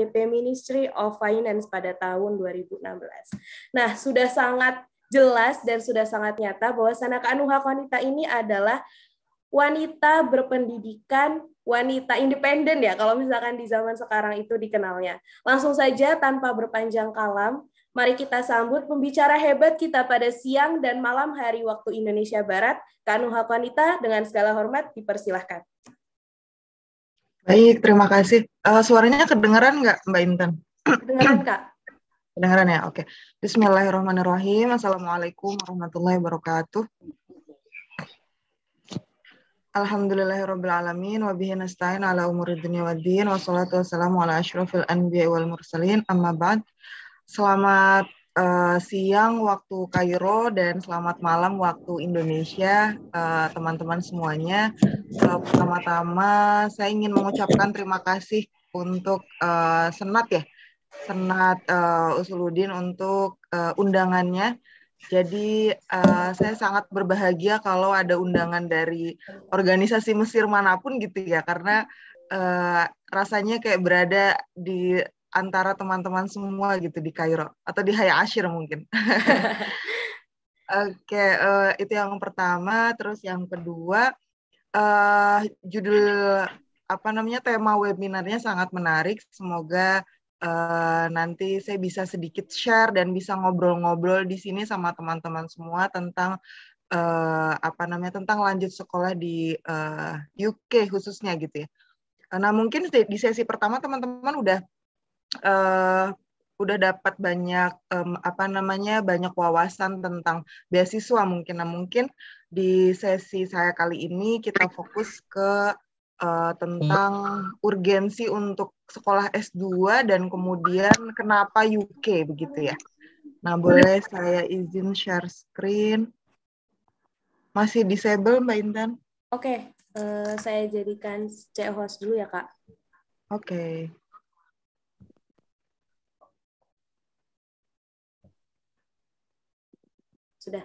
FTP Ministry of Finance pada tahun 2016. Nah, sudah sangat jelas dan sudah sangat nyata bahwa Sanaka Anuha Wanita ini adalah wanita berpendidikan, wanita independen ya kalau misalkan di zaman sekarang itu dikenalnya. Langsung saja tanpa berpanjang kalam, mari kita sambut pembicara hebat kita pada siang dan malam hari waktu Indonesia Barat, Kanuha Wanita dengan segala hormat dipersilahkan. Baik, terima kasih. Uh, suaranya kedengeran nggak Mbak Intan? Kedengeran, Kak. Kedengeran ya, oke. Okay. Bismillahirrahmanirrahim. Assalamualaikum warahmatullahi wabarakatuh. Alhamdulillahirrahmanirrahim. Wabihi nasta'in ala umur dunia wa din Wassalatu wassalamu ala ashrafil anbiya wal mursalin Amma ba'd Selamat Eh, siang waktu Kairo dan selamat malam waktu Indonesia, eh, teman-teman uh, semuanya. Eh, pertama-tama saya ingin mengucapkan terima kasih untuk uh, Senat ya, Senat uh, Usuludin untuk uh, undangannya. Jadi uh, saya sangat berbahagia kalau ada undangan dari organisasi Mesir manapun gitu ya, karena uh, rasanya kayak berada di antara teman-teman semua gitu di Kairo atau di Haya Ashir mungkin. Oke, okay, uh, eh, itu yang pertama. Terus yang kedua, uh, judul apa namanya tema webinarnya sangat menarik. Semoga uh, nanti saya bisa sedikit share dan bisa ngobrol-ngobrol di sini sama teman-teman semua tentang uh, apa namanya tentang lanjut sekolah di uh, UK khususnya gitu ya. Nah mungkin di sesi pertama teman-teman udah uh, udah dapat banyak um, apa namanya banyak wawasan tentang beasiswa mungkin nah mungkin di sesi saya kali ini kita fokus ke uh, tentang urgensi untuk sekolah S2 dan kemudian kenapa UK begitu ya. Nah, boleh saya izin share screen. Masih disable Mbak Intan? Oke, okay. uh, eh, saya jadikan C host dulu ya, Kak. Oke. Okay. Sudah.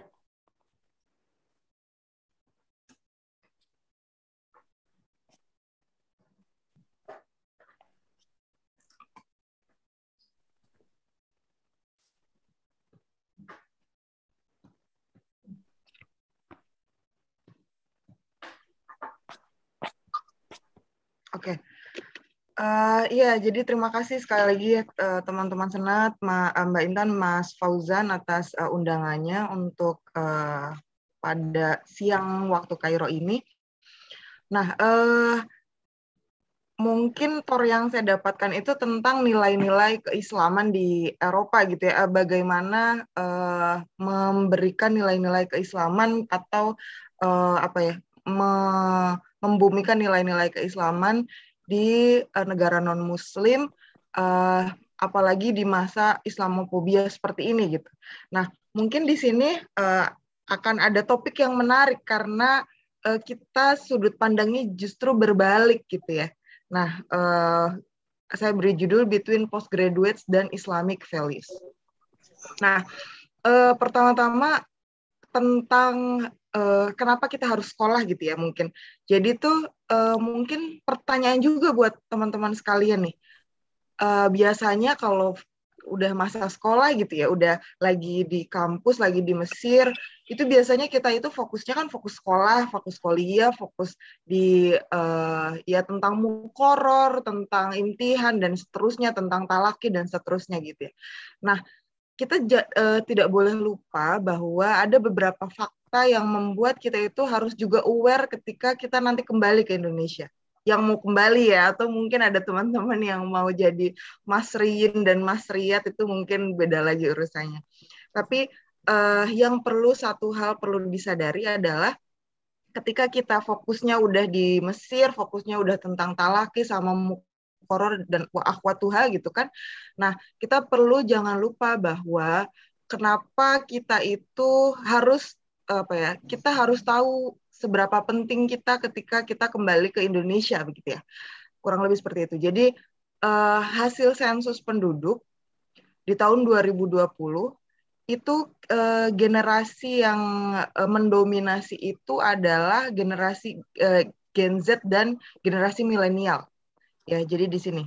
Uh, iya, jadi terima kasih sekali lagi ya teman-teman senat, Ma, eh, Mbak Intan, Mas Fauzan atas uh, undangannya untuk uh, pada siang waktu Kairo ini. Nah, uh, mungkin tor yang saya dapatkan itu tentang nilai-nilai keislaman di Eropa gitu ya, bagaimana uh, memberikan nilai-nilai keislaman atau uh, apa ya, me membumikan nilai-nilai keislaman di uh, negara non muslim uh, eh, apalagi di masa islamofobia seperti ini gitu. Nah, mungkin di sini uh, akan ada topik yang menarik karena uh, kita sudut pandangnya justru berbalik gitu ya. Nah, uh, saya beri judul Between Postgraduates dan Islamic Values. Nah, eh, pertama-tama tentang uh, kenapa kita harus sekolah gitu ya mungkin. Jadi tuh uh, mungkin pertanyaan juga buat teman-teman sekalian nih. Uh, biasanya kalau udah masa sekolah gitu ya, udah lagi di kampus, lagi di Mesir, itu biasanya kita itu fokusnya kan fokus sekolah, fokus kuliah, fokus di uh, ya tentang mukoror, tentang imtihan dan seterusnya, tentang talaki dan seterusnya gitu ya. Nah, kita uh, tidak boleh lupa bahwa ada beberapa fakta yang membuat kita itu harus juga aware ketika kita nanti kembali ke Indonesia. Yang mau kembali ya, atau mungkin ada teman-teman yang mau jadi Mas dan Mas Riyad itu mungkin beda lagi urusannya. Tapi eh, yang perlu satu hal perlu disadari adalah ketika kita fokusnya udah di Mesir, fokusnya udah tentang talaki sama horor dan akhwatuha gitu kan. Nah, kita perlu jangan lupa bahwa kenapa kita itu harus apa ya? Kita harus tahu seberapa penting kita ketika kita kembali ke Indonesia begitu ya. Kurang lebih seperti itu. Jadi uh, hasil sensus penduduk di tahun 2020 itu uh, generasi yang uh, mendominasi itu adalah generasi uh, Gen Z dan generasi milenial. Ya, jadi di sini.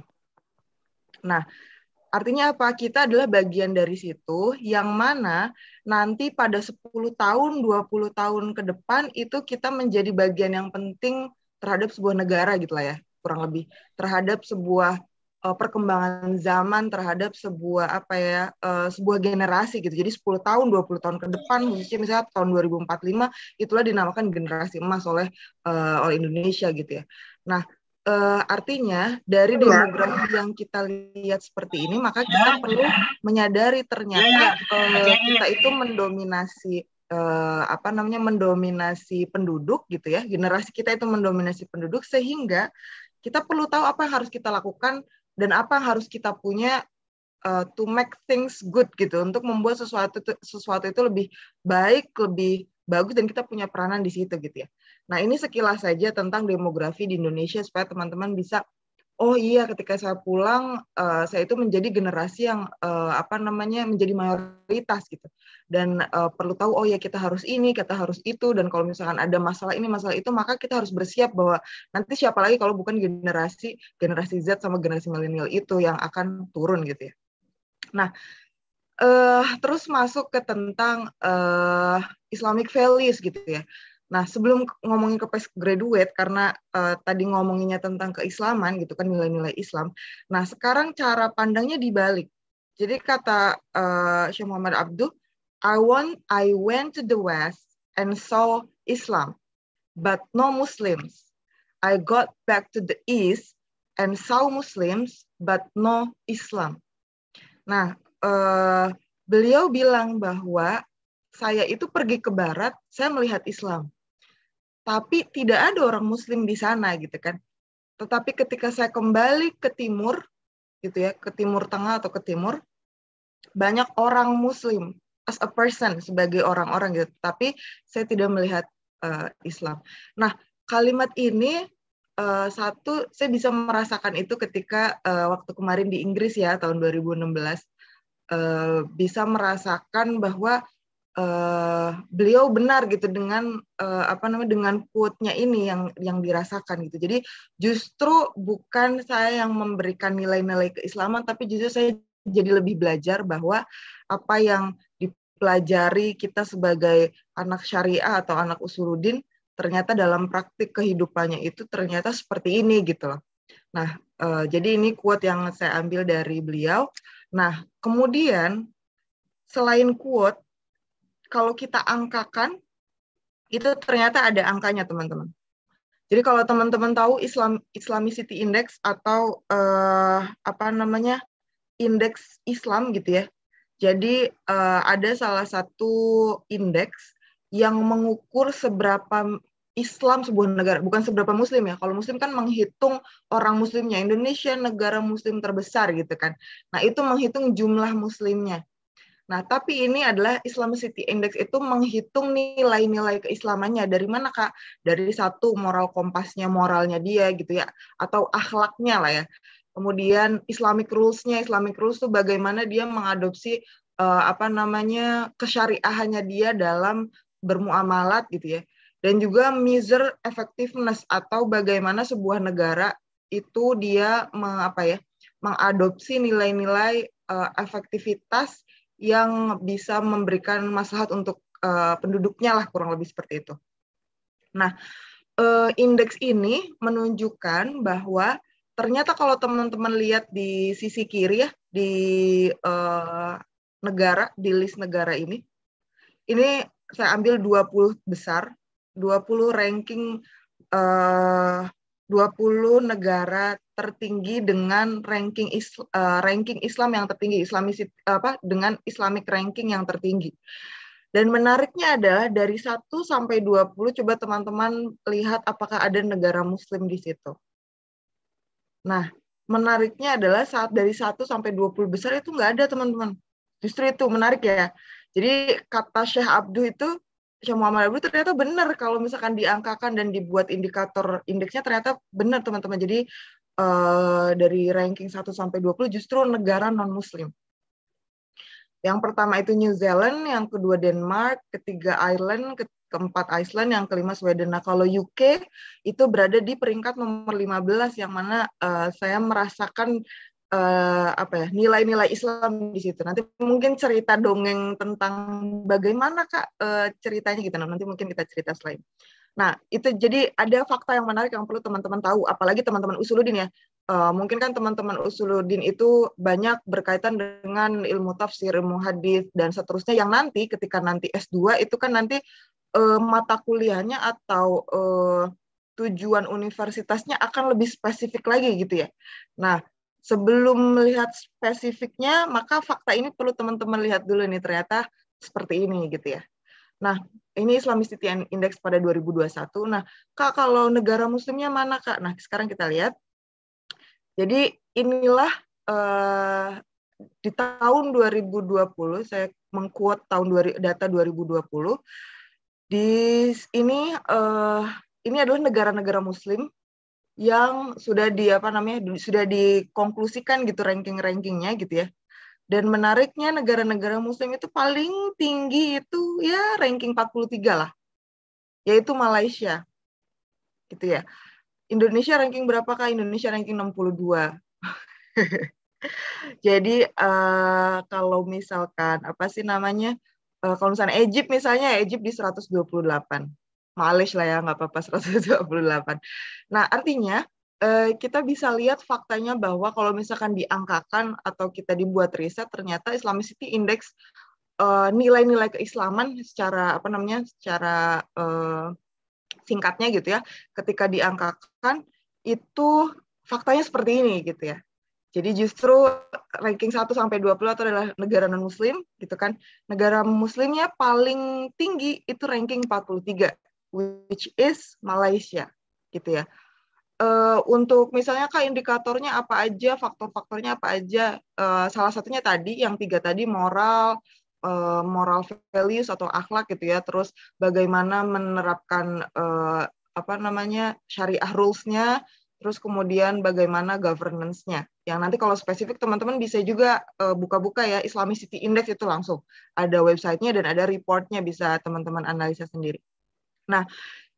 Nah, artinya apa? Kita adalah bagian dari situ yang mana nanti pada 10 tahun, 20 tahun ke depan itu kita menjadi bagian yang penting terhadap sebuah negara gitu lah ya, kurang lebih. Terhadap sebuah uh, perkembangan zaman terhadap sebuah apa ya uh, sebuah generasi gitu. Jadi 10 tahun, 20 tahun ke depan khususnya misalnya tahun 2045 itulah dinamakan generasi emas oleh uh, oleh Indonesia gitu ya. Nah, Uh, artinya dari iya. demografi yang kita lihat seperti ini, maka kita iya. perlu menyadari ternyata uh, kita itu mendominasi uh, apa namanya mendominasi penduduk gitu ya generasi kita itu mendominasi penduduk sehingga kita perlu tahu apa yang harus kita lakukan dan apa yang harus kita punya uh, to make things good gitu untuk membuat sesuatu sesuatu itu lebih baik lebih bagus dan kita punya peranan di situ gitu ya Nah, ini sekilas saja tentang demografi di Indonesia supaya teman-teman bisa oh iya ketika saya pulang uh, saya itu menjadi generasi yang uh, apa namanya menjadi mayoritas gitu. Dan uh, perlu tahu oh ya kita harus ini, kita harus itu dan kalau misalkan ada masalah ini, masalah itu maka kita harus bersiap bahwa nanti siapa lagi kalau bukan generasi generasi Z sama generasi milenial itu yang akan turun gitu ya. Nah, uh, terus masuk ke tentang uh, Islamic values gitu ya. Nah, sebelum ngomongin ke pes graduate karena uh, tadi ngomonginnya tentang keislaman gitu kan nilai-nilai Islam. Nah, sekarang cara pandangnya dibalik. Jadi kata uh, Syekh Muhammad Abduh, I want I went to the west and saw Islam, but no Muslims. I got back to the east and saw Muslims, but no Islam. Nah, uh, beliau bilang bahwa saya itu pergi ke barat, saya melihat Islam tapi tidak ada orang muslim di sana gitu kan tetapi ketika saya kembali ke timur gitu ya ke timur tengah atau ke timur banyak orang muslim as a person sebagai orang-orang gitu tapi saya tidak melihat uh, Islam nah kalimat ini uh, satu saya bisa merasakan itu ketika uh, waktu kemarin di Inggris ya tahun 2016 uh, bisa merasakan bahwa uh, beliau benar gitu dengan uh, apa namanya dengan quote-nya ini yang yang dirasakan gitu. Jadi justru bukan saya yang memberikan nilai-nilai keislaman tapi justru saya jadi lebih belajar bahwa apa yang dipelajari kita sebagai anak syariah atau anak usuludin ternyata dalam praktik kehidupannya itu ternyata seperti ini gitu loh. Nah, e, jadi ini quote yang saya ambil dari beliau. Nah, kemudian selain quote kalau kita angkakan itu ternyata ada angkanya teman-teman. Jadi kalau teman-teman tahu Islam Islamicity Index atau uh, apa namanya indeks Islam gitu ya. Jadi uh, ada salah satu indeks yang mengukur seberapa Islam sebuah negara, bukan seberapa Muslim ya. Kalau Muslim kan menghitung orang Muslimnya. Indonesia negara Muslim terbesar gitu kan. Nah itu menghitung jumlah Muslimnya. Nah, tapi ini adalah City Index itu menghitung nilai-nilai keislamannya dari mana Kak? Dari satu moral kompasnya, moralnya dia gitu ya, atau akhlaknya lah ya. Kemudian Islamic rules-nya, Islamic rules itu bagaimana dia mengadopsi eh, apa namanya kesyariahannya dia dalam bermuamalat gitu ya. Dan juga measure effectiveness atau bagaimana sebuah negara itu dia meng, apa ya mengadopsi nilai-nilai uh, efektivitas yang bisa memberikan maslahat untuk uh, penduduknya lah kurang lebih seperti itu. Nah, uh, indeks ini menunjukkan bahwa ternyata kalau teman-teman lihat di sisi kiri ya di uh, negara di list negara ini ini saya ambil 20 besar, 20 ranking uh, 20 negara tertinggi dengan ranking is, uh, ranking Islam yang tertinggi Islamis apa dengan Islamic ranking yang tertinggi. Dan menariknya adalah dari 1 sampai 20 coba teman-teman lihat apakah ada negara muslim di situ. Nah, menariknya adalah saat dari 1 sampai 20 besar itu nggak ada teman-teman. Justru itu menarik ya. Jadi kata Syekh Abdu itu Syekh Muhammad Abdul ternyata benar kalau misalkan diangkakan dan dibuat indikator indeksnya ternyata benar teman-teman. Jadi uh, dari ranking 1 sampai 20 justru negara non-muslim. Yang pertama itu New Zealand, yang kedua Denmark, ketiga Ireland, keempat Iceland, yang kelima Sweden. Nah, kalau UK itu berada di peringkat nomor 15 yang mana uh, saya merasakan uh, apa ya nilai-nilai Islam di situ. Nanti mungkin cerita dongeng tentang bagaimana kak uh, ceritanya gitu. Nah, nanti mungkin kita cerita selain. Nah itu jadi ada fakta yang menarik yang perlu teman-teman tahu. Apalagi teman-teman usuludin ya. Uh, mungkin kan teman-teman usuludin itu banyak berkaitan dengan ilmu tafsir, ilmu hadis dan seterusnya. Yang nanti ketika nanti S2 itu kan nanti uh, mata kuliahnya atau uh, tujuan universitasnya akan lebih spesifik lagi gitu ya. Nah, Sebelum melihat spesifiknya, maka fakta ini perlu teman-teman lihat dulu nih ternyata seperti ini gitu ya. Nah, ini Islamicity Index pada 2021. Nah, Kak, kalau negara muslimnya mana, Kak? Nah, sekarang kita lihat. Jadi, inilah eh, di tahun 2020, saya mengkuat tahun data 2020. Di ini eh, ini adalah negara-negara muslim yang sudah di apa namanya sudah dikonklusikan gitu ranking-rankingnya gitu ya. Dan menariknya negara-negara muslim itu paling tinggi itu ya ranking 43 lah. Yaitu Malaysia. Gitu ya. Indonesia ranking berapa berapakah? Indonesia ranking 62. Jadi uh, kalau misalkan apa sih namanya? Uh, kalau misalnya Egypt misalnya Egypt di 128 malish lah ya nggak apa-apa 128. Nah artinya eh, kita bisa lihat faktanya bahwa kalau misalkan diangkakan atau kita dibuat riset ternyata Islamicity Index eh, nilai-nilai keislaman secara apa namanya secara eh, singkatnya gitu ya ketika diangkakan itu faktanya seperti ini gitu ya jadi justru ranking 1 sampai 20 itu adalah negara non muslim gitu kan. Negara muslimnya paling tinggi itu ranking 43 which is Malaysia, gitu ya. Uh, untuk misalnya kak indikatornya apa aja, faktor-faktornya apa aja? Uh, salah satunya tadi yang tiga tadi moral, uh, moral values atau akhlak gitu ya. Terus bagaimana menerapkan uh, apa namanya syariah rules-nya. Terus kemudian bagaimana governance-nya. Yang nanti kalau spesifik teman-teman bisa juga buka buka-buka ya Islamic City Index itu langsung ada websitenya dan ada reportnya bisa teman-teman analisa sendiri. Nah,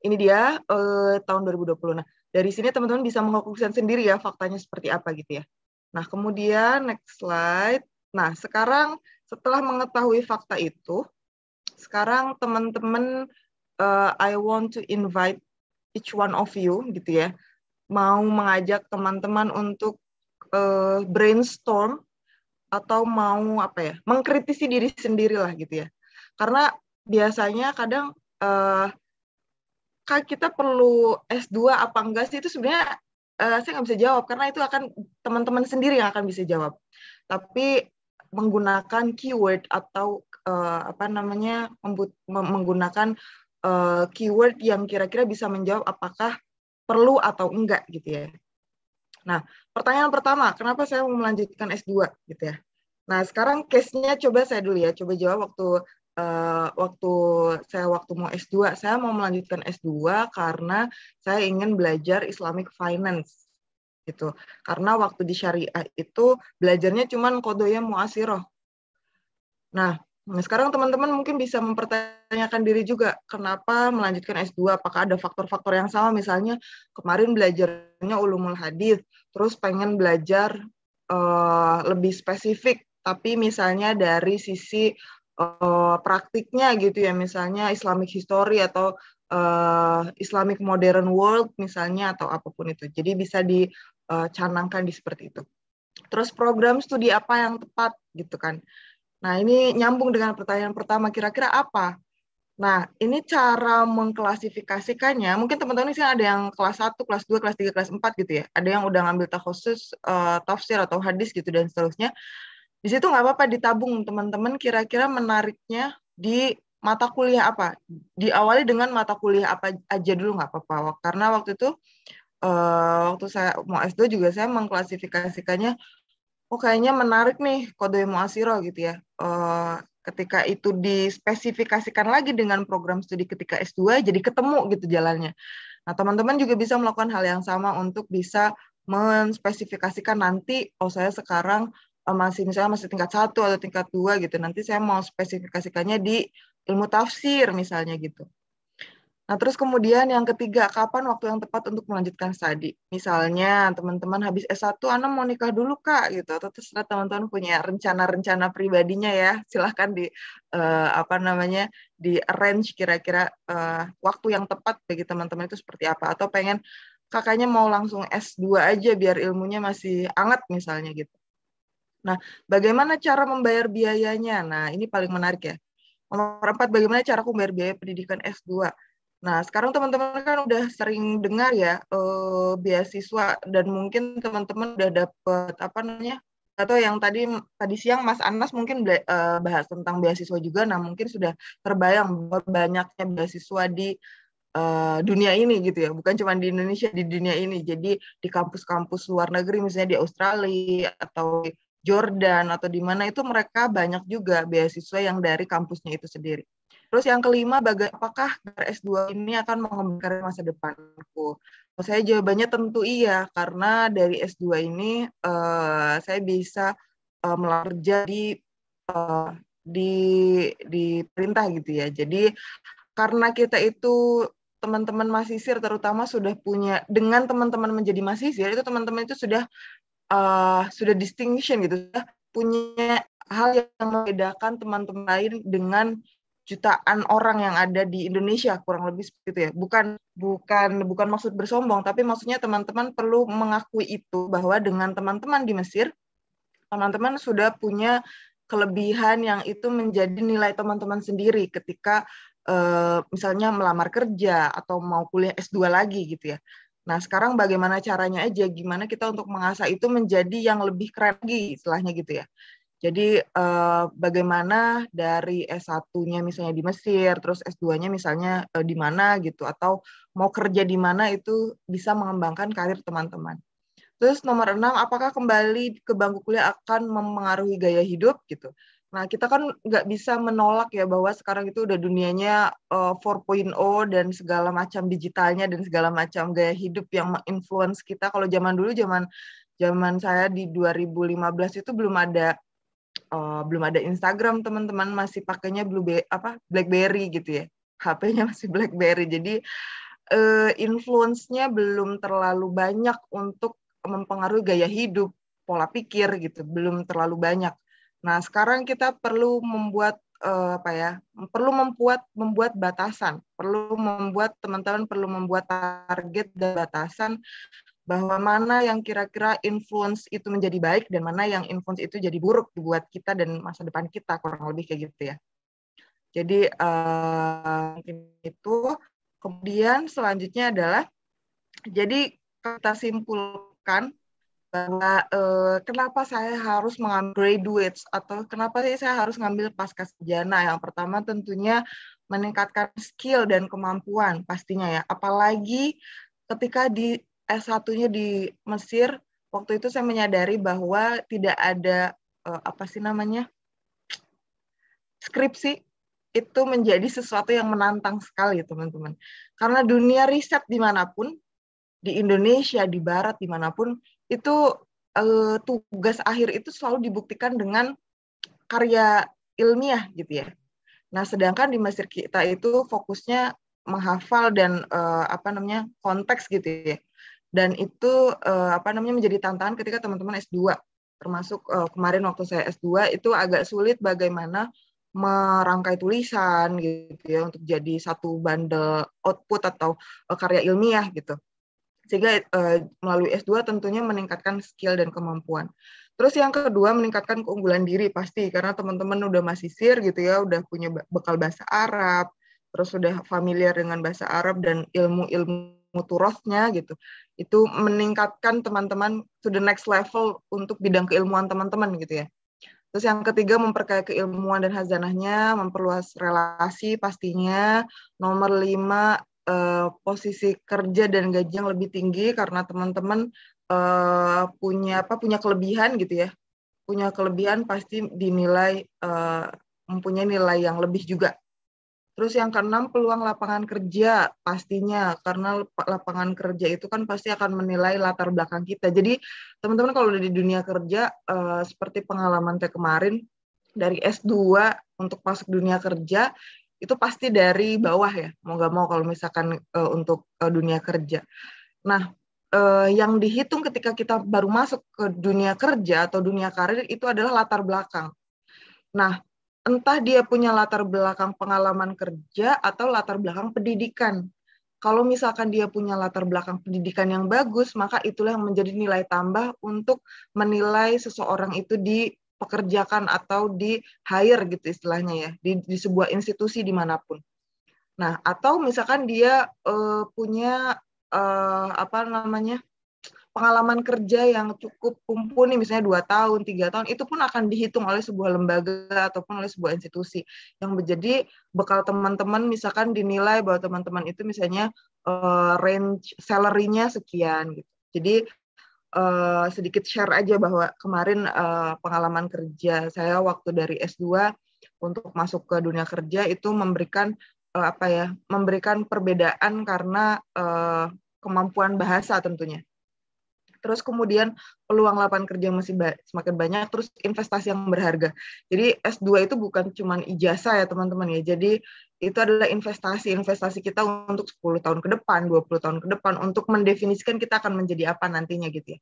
ini dia eh, tahun 2020. Nah, dari sini teman-teman bisa mengkonklusikan sendiri ya faktanya seperti apa gitu ya. Nah, kemudian next slide. Nah, sekarang setelah mengetahui fakta itu, sekarang teman-teman uh, I want to invite each one of you gitu ya. Mau mengajak teman-teman untuk uh, brainstorm atau mau apa ya, mengkritisi diri sendirilah gitu ya. Karena biasanya kadang uh, apakah kita perlu S2 apa enggak sih itu sebenarnya uh, saya nggak bisa jawab karena itu akan teman-teman sendiri yang akan bisa jawab. Tapi menggunakan keyword atau uh, apa namanya menggunakan uh, keyword yang kira-kira bisa menjawab apakah perlu atau enggak gitu ya. Nah, pertanyaan pertama, kenapa saya mau melanjutkan S2 gitu ya. Nah, sekarang case-nya coba saya dulu ya, coba jawab waktu uh, waktu saya waktu mau S2, saya mau melanjutkan S2 karena saya ingin belajar Islamic Finance gitu. Karena waktu di syariah itu belajarnya cuma kodoya muasiroh. Nah, Nah, sekarang teman-teman mungkin bisa mempertanyakan diri juga, kenapa melanjutkan S2? Apakah ada faktor-faktor yang sama? Misalnya kemarin belajarnya ulumul hadis, terus pengen belajar uh, lebih spesifik, tapi misalnya dari sisi uh, praktiknya gitu ya misalnya Islamic history atau uh, Islamic modern world misalnya atau apapun itu. Jadi bisa dicanangkan eh, di seperti itu. Terus program studi apa yang tepat gitu kan. Nah, ini nyambung dengan pertanyaan pertama kira-kira apa? Nah, ini cara mengklasifikasikannya. Mungkin teman-teman sih ada yang kelas 1, kelas 2, kelas 3, kelas 4 gitu ya. Ada yang udah ngambil takhusus uh, tafsir atau hadis gitu dan seterusnya. Di situ nggak apa-apa ditabung teman-teman kira-kira menariknya di mata kuliah apa. Diawali dengan mata kuliah apa aja dulu nggak apa-apa. Karena waktu itu uh, waktu saya mau S2 juga saya mengklasifikasikannya oh kayaknya menarik nih kode mau Muasiro gitu ya. Uh, ketika itu dispesifikasikan lagi dengan program studi ketika S2 jadi ketemu gitu jalannya. Nah, teman-teman juga bisa melakukan hal yang sama untuk bisa menspesifikasikan nanti oh saya sekarang Eh, masih misalnya masih tingkat satu atau tingkat dua gitu nanti saya mau spesifikasikannya di ilmu tafsir misalnya gitu nah terus kemudian yang ketiga kapan waktu yang tepat untuk melanjutkan studi misalnya teman-teman habis S1 Anda mau nikah dulu kak gitu atau terserah teman-teman punya rencana-rencana pribadinya ya silahkan di uh, apa namanya di arrange kira-kira uh, waktu yang tepat bagi teman-teman itu seperti apa atau pengen kakaknya mau langsung S2 aja biar ilmunya masih anget misalnya gitu Nah, bagaimana cara membayar biayanya? Nah, ini paling menarik ya. Nomor empat, bagaimana cara aku membayar biaya pendidikan S2? Nah, sekarang teman-teman kan udah sering dengar ya eh, beasiswa dan mungkin teman-teman udah dapet apa namanya atau yang tadi tadi siang Mas Anas mungkin eh, bahas tentang beasiswa juga. Nah, mungkin sudah terbayang bahwa banyaknya beasiswa di Uh, dunia ini gitu ya, bukan cuma di Indonesia di dunia ini. Jadi di kampus-kampus luar negeri misalnya di Australia atau Jordan atau di mana itu mereka banyak juga beasiswa yang dari kampusnya itu sendiri. Terus yang kelima, baga apakah S2 ini akan mengembangkan masa depanku? Saya jawabannya tentu iya, karena dari S2 ini uh, saya bisa uh, eh, melarja di uh, di di perintah gitu ya. Jadi karena kita itu teman-teman mahasiswa terutama sudah punya dengan teman-teman menjadi mahasiswa itu teman-teman itu sudah uh, sudah distinction gitu, sudah punya hal yang membedakan teman-teman lain dengan jutaan orang yang ada di Indonesia kurang lebih seperti itu ya. Bukan bukan bukan maksud bersombong, tapi maksudnya teman-teman perlu mengakui itu bahwa dengan teman-teman di Mesir teman-teman sudah punya kelebihan yang itu menjadi nilai teman-teman sendiri ketika uh, misalnya melamar kerja atau mau kuliah S2 lagi gitu ya. Nah, sekarang bagaimana caranya aja, gimana kita untuk mengasah itu menjadi yang lebih keren lagi, setelahnya gitu ya. Jadi eh, bagaimana dari S1-nya misalnya di Mesir, terus S2-nya misalnya eh, di mana gitu, atau mau kerja di mana itu bisa mengembangkan karir teman-teman. Terus nomor enam, apakah kembali ke bangku kuliah akan mempengaruhi gaya hidup gitu? Nah, kita kan nggak bisa menolak ya bahwa sekarang itu udah dunianya uh, eh, 4.0 dan segala macam digitalnya dan segala macam gaya hidup yang menginfluence kita. Kalau zaman dulu zaman zaman saya di 2015 itu belum ada uh, belum ada Instagram, teman-teman masih pakainya blue apa BlackBerry gitu ya. HP-nya masih BlackBerry. Jadi uh, influence-nya belum terlalu banyak untuk mempengaruhi gaya hidup, pola pikir gitu, belum terlalu banyak Nah, sekarang kita perlu membuat uh, apa ya? Perlu membuat membuat batasan, perlu membuat teman-teman perlu membuat target dan batasan bahwa mana yang kira-kira influence itu menjadi baik dan mana yang influence itu jadi buruk buat kita dan masa depan kita kurang lebih kayak gitu ya. Jadi uh, itu kemudian selanjutnya adalah jadi kita simpulkan bahwa uh, kenapa saya harus mengambil graduates atau kenapa sih saya harus ngambil pasca sarjana yang pertama tentunya meningkatkan skill dan kemampuan pastinya ya apalagi ketika di S1-nya di Mesir waktu itu saya menyadari bahwa tidak ada uh, apa sih namanya skripsi itu menjadi sesuatu yang menantang sekali teman-teman karena dunia riset dimanapun di Indonesia di Barat dimanapun itu uh, tugas akhir itu selalu dibuktikan dengan karya ilmiah gitu ya. Nah, sedangkan di Mesir kita itu fokusnya menghafal dan uh, apa namanya konteks gitu ya. Dan itu uh, apa namanya menjadi tantangan ketika teman-teman S2 termasuk uh, kemarin waktu saya S2 itu agak sulit bagaimana merangkai tulisan gitu ya untuk jadi satu bundle output atau karya ilmiah gitu sehingga uh, melalui S2 tentunya meningkatkan skill dan kemampuan. Terus yang kedua meningkatkan keunggulan diri pasti karena teman-teman udah masih sir gitu ya, udah punya bekal bahasa Arab, terus sudah familiar dengan bahasa Arab dan ilmu-ilmu muturosnya gitu. Itu meningkatkan teman-teman to the next level untuk bidang keilmuan teman-teman gitu ya. Terus yang ketiga memperkaya keilmuan dan hazanahnya, memperluas relasi pastinya. Nomor lima uh, posisi kerja dan gaji yang lebih tinggi karena teman-teman uh, punya apa punya kelebihan gitu ya punya kelebihan pasti dinilai uh, mempunyai nilai yang lebih juga terus yang keenam peluang lapangan kerja pastinya karena lapangan kerja itu kan pasti akan menilai latar belakang kita jadi teman-teman kalau di dunia kerja uh, seperti pengalaman saya kemarin dari S2 untuk masuk dunia kerja itu pasti dari bawah ya mau nggak mau kalau misalkan uh, untuk uh, dunia kerja. Nah uh, yang dihitung ketika kita baru masuk ke dunia kerja atau dunia karir itu adalah latar belakang. Nah entah dia punya latar belakang pengalaman kerja atau latar belakang pendidikan. Kalau misalkan dia punya latar belakang pendidikan yang bagus, maka itulah yang menjadi nilai tambah untuk menilai seseorang itu di dipekerjakan atau di hire gitu istilahnya ya di, di sebuah institusi dimanapun. Nah atau misalkan dia uh, punya uh, apa namanya pengalaman kerja yang cukup mumpuni misalnya dua tahun tiga tahun itu pun akan dihitung oleh sebuah lembaga ataupun oleh sebuah institusi yang menjadi bekal teman-teman misalkan dinilai bahwa teman-teman itu misalnya uh, range salarynya sekian gitu jadi uh, sedikit share aja bahwa kemarin uh, pengalaman kerja saya waktu dari S2 untuk masuk ke dunia kerja itu memberikan uh, apa ya memberikan perbedaan karena uh, kemampuan bahasa tentunya terus kemudian peluang lapangan kerja masih ba semakin banyak, terus investasi yang berharga. Jadi S2 itu bukan cuma ijazah ya teman-teman ya, jadi itu adalah investasi, investasi kita untuk 10 tahun ke depan, 20 tahun ke depan, untuk mendefinisikan kita akan menjadi apa nantinya gitu ya.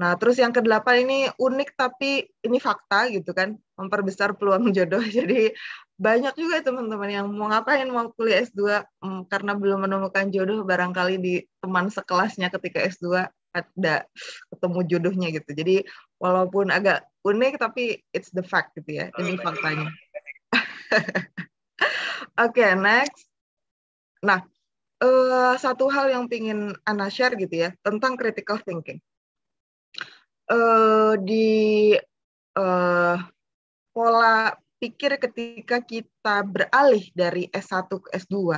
Nah, terus yang kedelapan ini unik tapi ini fakta gitu kan, memperbesar peluang jodoh. Jadi banyak juga teman-teman yang mau ngapain mau kuliah S2 mm, karena belum menemukan jodoh barangkali di teman sekelasnya ketika S2 ada ketemu jodohnya gitu. Jadi walaupun agak unik tapi it's the fact gitu ya. Ini oh, faktanya. Oke, okay, next. Nah, uh, satu hal yang pingin Ana share gitu ya tentang critical thinking. Uh, di uh, pola pikir ketika kita beralih dari S1 ke S2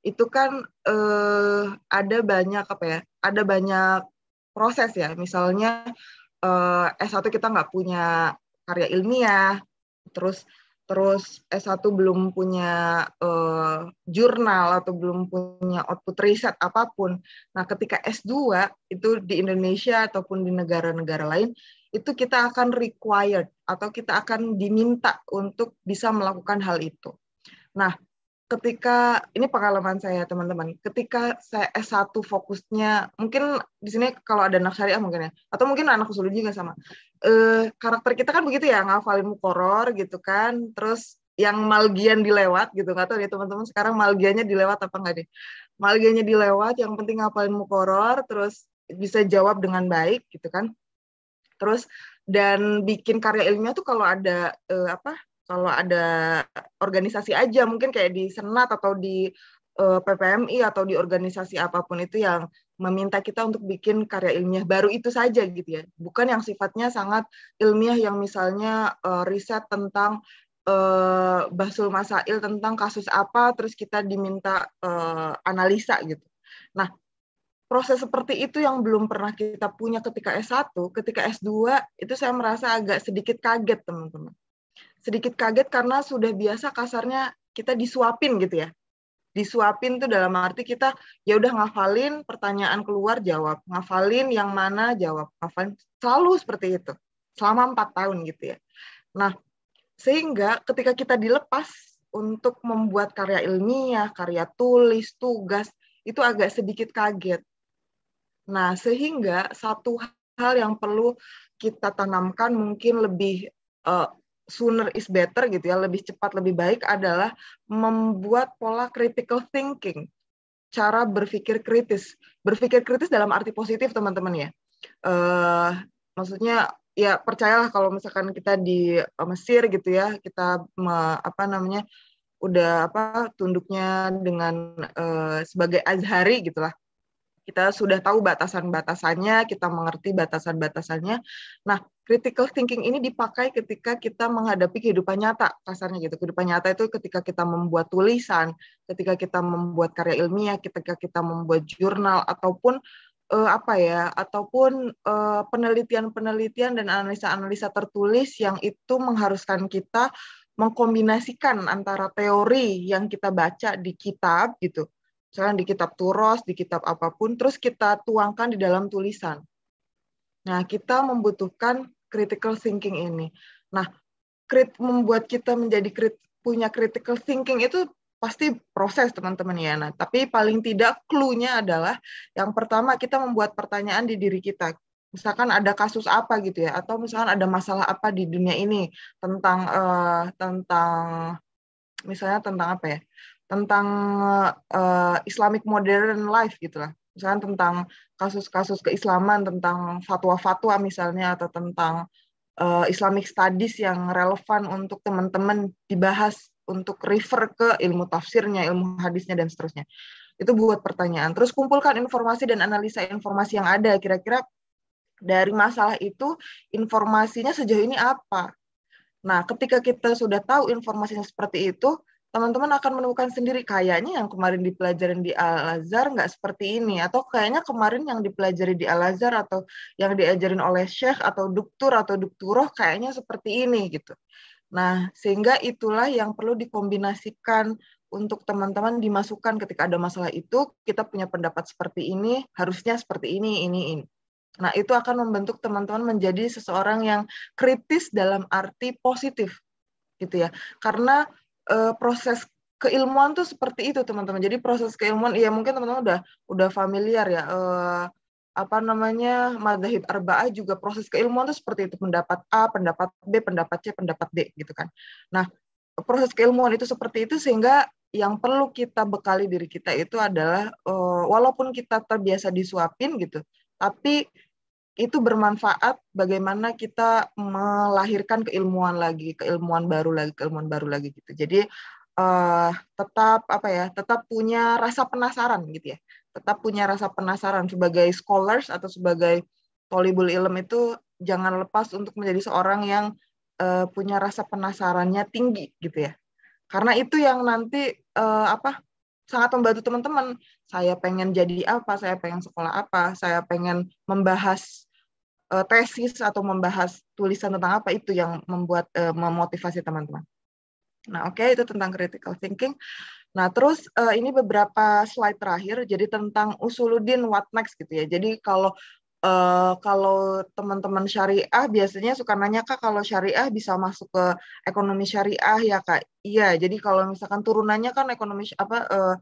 itu kan eh, ada banyak apa ya? Ada banyak proses ya. Misalnya uh, eh, S1 kita nggak punya karya ilmiah, terus terus S1 belum punya uh, jurnal atau belum punya output riset apapun. Nah, ketika S2 itu di Indonesia ataupun di negara-negara lain, itu kita akan required atau kita akan diminta untuk bisa melakukan hal itu. Nah, ketika ini pengalaman saya teman-teman ketika saya S1 fokusnya mungkin di sini kalau ada anak syariah mungkin ya atau mungkin anak usul juga sama eh, karakter kita kan begitu ya ngafalin mukoror gitu kan terus yang malgian dilewat gitu nggak tahu ya teman-teman sekarang malgiannya dilewat apa nggak deh malgiannya dilewat yang penting ngafalin mukoror terus bisa jawab dengan baik gitu kan terus dan bikin karya ilmiah tuh kalau ada eh, apa kalau ada organisasi aja mungkin kayak di senat atau di uh, eh, PPMI atau di organisasi apapun itu yang meminta kita untuk bikin karya ilmiah baru itu saja gitu ya bukan yang sifatnya sangat ilmiah yang misalnya uh, riset tentang uh, basul masail tentang kasus apa terus kita diminta uh, analisa gitu nah proses seperti itu yang belum pernah kita punya ketika S1, ketika S2 itu saya merasa agak sedikit kaget teman-teman sedikit kaget karena sudah biasa kasarnya kita disuapin gitu ya. Disuapin tuh dalam arti kita ya udah ngafalin pertanyaan keluar jawab, ngafalin yang mana jawab, ngafalin selalu seperti itu selama empat tahun gitu ya. Nah sehingga ketika kita dilepas untuk membuat karya ilmiah, karya tulis, tugas itu agak sedikit kaget. Nah sehingga satu hal yang perlu kita tanamkan mungkin lebih uh, sooner is better gitu ya, lebih cepat lebih baik adalah membuat pola critical thinking, cara berpikir kritis. Berpikir kritis dalam arti positif teman-teman ya. Uh, maksudnya ya percayalah kalau misalkan kita di eh, Mesir gitu ya, kita me, apa namanya udah apa tunduknya dengan uh, sebagai Azhari gitulah kita sudah tahu batasan-batasannya, kita mengerti batasan-batasannya. Nah, critical thinking ini dipakai ketika kita menghadapi kehidupan nyata, kasarnya gitu. Kehidupan nyata itu ketika kita membuat tulisan, ketika kita membuat karya ilmiah, ketika kita membuat jurnal ataupun eh, apa ya, ataupun penelitian eh, penelitian-penelitian dan analisa-analisa tertulis yang itu mengharuskan kita mengkombinasikan antara teori yang kita baca di kitab gitu misalkan di kitab Turos, di kitab apapun, terus kita tuangkan di dalam tulisan. Nah, kita membutuhkan critical thinking ini. Nah, krit, membuat kita menjadi krit, punya critical thinking itu pasti proses teman-teman ya. Nah, tapi paling tidak clue-nya adalah yang pertama kita membuat pertanyaan di diri kita. Misalkan ada kasus apa gitu ya, atau misalkan ada masalah apa di dunia ini tentang uh, tentang misalnya tentang apa ya? tentang uh, Islamic modern life gitu lah. Misalnya tentang kasus-kasus keislaman, tentang fatwa-fatwa misalnya atau tentang uh, Islamic studies yang relevan untuk teman-teman dibahas untuk refer ke ilmu tafsirnya, ilmu hadisnya dan seterusnya. Itu buat pertanyaan. Terus kumpulkan informasi dan analisa informasi yang ada kira-kira dari masalah itu informasinya sejauh ini apa. Nah, ketika kita sudah tahu informasinya seperti itu, teman-teman akan menemukan sendiri kayaknya yang kemarin dipelajarin di Al Azhar nggak seperti ini atau kayaknya kemarin yang dipelajari di Al Azhar atau yang diajarin oleh Syekh atau duktur atau dukturoh kayaknya seperti ini gitu. Nah, sehingga itulah yang perlu dikombinasikan untuk teman-teman dimasukkan ketika ada masalah itu, kita punya pendapat seperti ini, harusnya seperti ini, ini, ini. Nah, itu akan membentuk teman-teman menjadi seseorang yang kritis dalam arti positif gitu ya. Karena uh, proses keilmuan tuh seperti itu teman-teman. Jadi proses keilmuan ya mungkin teman-teman udah udah familiar ya uh, apa namanya madhab arba'ah juga proses keilmuan tuh seperti itu pendapat A, pendapat B, pendapat C, pendapat D gitu kan. Nah, proses keilmuan itu seperti itu sehingga yang perlu kita bekali diri kita itu adalah uh, walaupun kita terbiasa disuapin gitu, tapi itu bermanfaat bagaimana kita melahirkan keilmuan lagi, keilmuan baru lagi, keilmuan baru lagi gitu. Jadi uh, tetap apa ya, tetap punya rasa penasaran gitu ya. Tetap punya rasa penasaran sebagai scholars atau sebagai tolibul ilm itu jangan lepas untuk menjadi seorang yang uh, punya rasa penasarannya tinggi gitu ya. Karena itu yang nanti uh, apa sangat membantu teman-teman. Saya pengen jadi apa, saya pengen sekolah apa, saya pengen membahas uh, tesis atau membahas tulisan tentang apa itu yang membuat uh, memotivasi teman-teman. Nah, oke okay, itu tentang critical thinking. Nah, terus uh, ini beberapa slide terakhir jadi tentang usuludin what next gitu ya. Jadi kalau uh, kalau teman-teman syariah biasanya suka nanya kak kalau syariah bisa masuk ke ekonomi syariah ya kak iya jadi kalau misalkan turunannya kan ekonomi apa uh,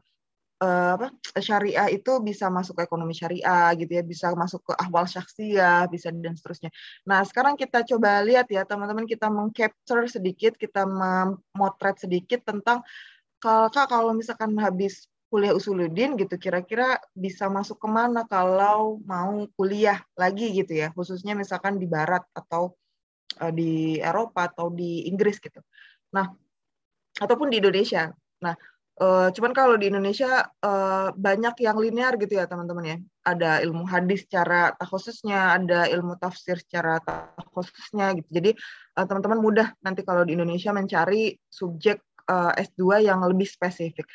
uh, apa syariah itu bisa masuk ke ekonomi syariah gitu ya bisa masuk ke ahwal syaksiyah, bisa dan seterusnya nah sekarang kita coba lihat ya teman-teman kita mengcapture sedikit kita memotret sedikit tentang kalau kak kalau misalkan habis kuliah usuluddin gitu kira-kira bisa masuk kemana kalau mau kuliah lagi gitu ya khususnya misalkan di barat atau eh, di Eropa atau di Inggris gitu nah ataupun di Indonesia nah uh, cuman kalau di Indonesia uh, banyak yang linear gitu ya teman-teman ya ada ilmu hadis secara khususnya ada ilmu tafsir secara khususnya gitu jadi teman-teman mudah nanti kalau di Indonesia mencari subjek S2 yang lebih spesifik.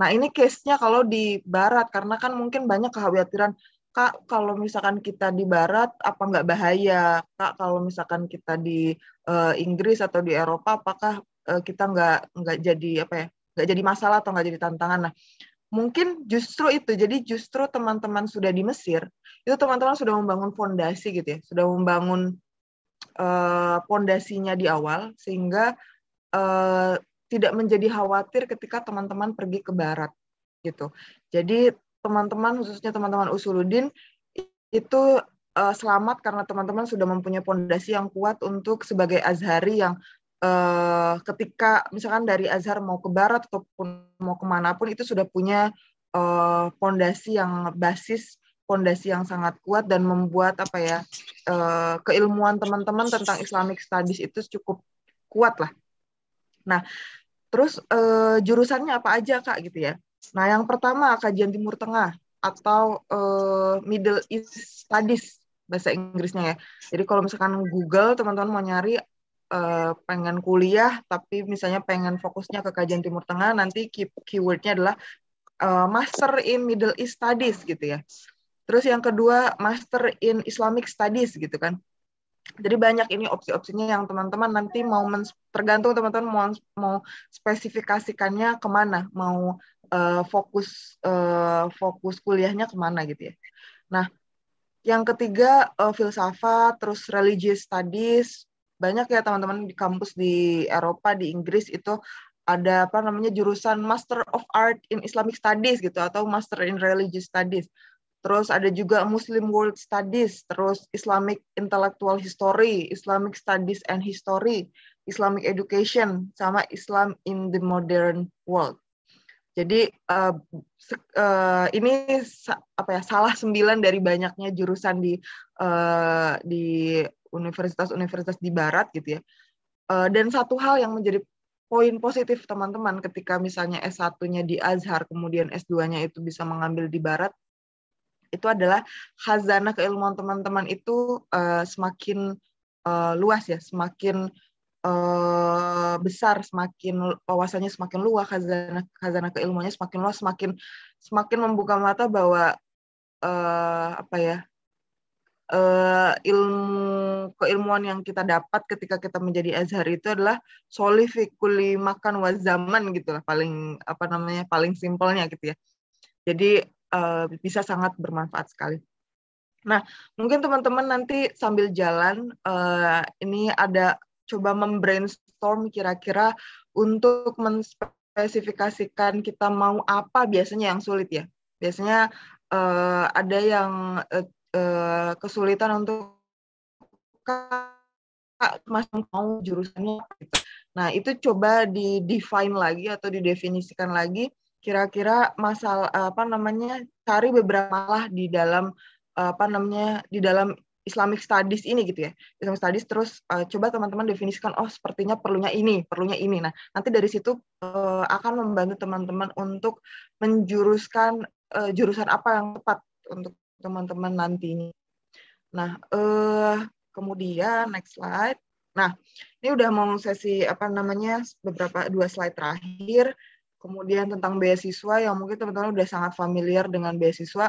Nah, ini case-nya kalau di barat karena kan mungkin banyak kekhawatiran Kak, kalau misalkan kita di barat apa nggak bahaya? Kak, kalau misalkan kita di uh, Inggris atau di Eropa apakah uh, kita nggak nggak jadi apa ya? nggak jadi masalah atau nggak jadi tantangan. Nah, mungkin justru itu. Jadi justru teman-teman sudah di Mesir, itu teman-teman sudah membangun fondasi gitu ya, sudah membangun pondasinya eh, uh, di awal sehingga uh, tidak menjadi khawatir ketika teman-teman pergi ke barat gitu. Jadi teman-teman khususnya teman-teman usuludin itu uh, selamat karena teman-teman sudah mempunyai pondasi yang kuat untuk sebagai azhari yang uh, ketika misalkan dari azhar mau ke barat ataupun mau kemana pun itu sudah punya pondasi eh, uh, yang basis pondasi yang sangat kuat dan membuat apa ya uh, keilmuan teman-teman tentang Islamic Studies itu cukup kuat lah Nah, terus eh, jurusannya apa aja Kak gitu ya. Nah, yang pertama kajian Timur Tengah atau eh, Middle East Studies bahasa Inggrisnya ya. Jadi kalau misalkan Google teman-teman mau nyari eh, pengen kuliah tapi misalnya pengen fokusnya ke kajian Timur Tengah nanti keywordnya adalah eh, Master in Middle East Studies gitu ya. Terus yang kedua Master in Islamic Studies gitu kan. Jadi banyak ini opsi-opsinya yang teman-teman nanti mau men tergantung teman-teman mau mau spesifikasikannya kemana, mau uh, fokus uh, fokus kuliahnya kemana gitu ya. Nah, yang ketiga uh, filsafat, terus religious studies banyak ya teman-teman di kampus di Eropa di Inggris itu ada apa namanya jurusan Master of Art in Islamic Studies gitu atau Master in Religious Studies terus ada juga Muslim World Studies, terus Islamic Intellectual History, Islamic Studies and History, Islamic Education, sama Islam in the Modern World. Jadi uh, uh, ini apa ya salah sembilan dari banyaknya jurusan di uh, di universitas-universitas di Barat gitu ya. Uh, dan satu hal yang menjadi poin positif teman-teman ketika misalnya S1-nya di Azhar kemudian S2-nya itu bisa mengambil di Barat itu adalah hazana keilmuan teman-teman itu uh, semakin uh, luas ya, semakin uh, besar, semakin wawasannya semakin luas, hazana hazana keilmuannya semakin luas, semakin semakin membuka mata bahwa uh, apa ya uh, ilmu keilmuan yang kita dapat ketika kita menjadi azhar itu adalah solifikuli makan wazaman gitulah paling apa namanya paling simpelnya gitu ya jadi Eh, bisa sangat bermanfaat sekali. Nah, mungkin teman-teman nanti sambil jalan uh, ini ada coba membrainstorm kira-kira untuk menspesifikasikan kita mau apa biasanya yang sulit ya. Biasanya uh, ada yang uh, uh, kesulitan untuk mas mau jurusannya. Gitu. Nah, itu coba di define lagi atau didefinisikan lagi kira-kira masalah apa namanya cari beberapa malah di dalam apa namanya di dalam Islamic Studies ini gitu ya Islamic Studies terus uh, coba teman-teman definisikan oh sepertinya perlunya ini perlunya ini nah nanti dari situ uh, akan membantu teman-teman untuk menjuruskan uh, jurusan apa yang tepat untuk teman-teman nantinya nah uh, kemudian next slide nah ini udah mau sesi apa namanya beberapa dua slide terakhir kemudian tentang beasiswa yang mungkin teman-teman udah sangat familiar dengan beasiswa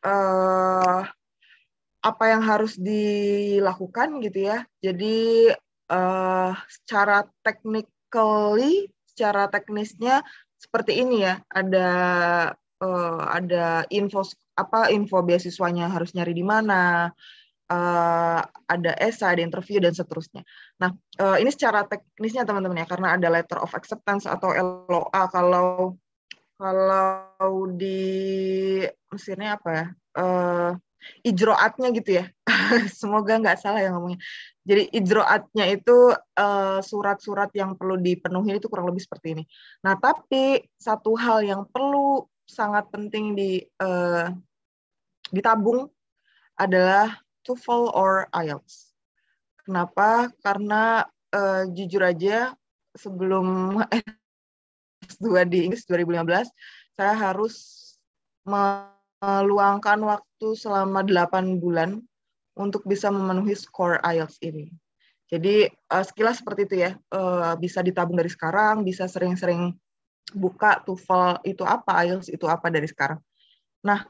eh, apa yang harus dilakukan gitu ya jadi eh, secara technically secara teknisnya seperti ini ya ada eh, ada info apa info beasiswanya harus nyari di mana uh, ada esai ada interview dan seterusnya Nah, eh, ini secara teknisnya teman-teman ya, karena ada letter of acceptance atau LOA kalau kalau di mesinnya apa ya? Uh, ijroatnya gitu ya. Semoga nggak salah ya ngomongnya. Jadi ijroatnya itu eh, surat-surat uh, yang perlu dipenuhi itu kurang lebih seperti ini. Nah, tapi satu hal yang perlu sangat penting di uh, ditabung adalah TOEFL or IELTS. Kenapa? Karena uh, jujur aja sebelum S2 di Inggris 2015, saya harus meluangkan waktu selama 8 bulan untuk bisa memenuhi skor IELTS ini. Jadi uh, sekilas seperti itu ya, uh, bisa ditabung dari sekarang, bisa sering-sering buka TOEFL itu apa, IELTS itu apa dari sekarang. Nah,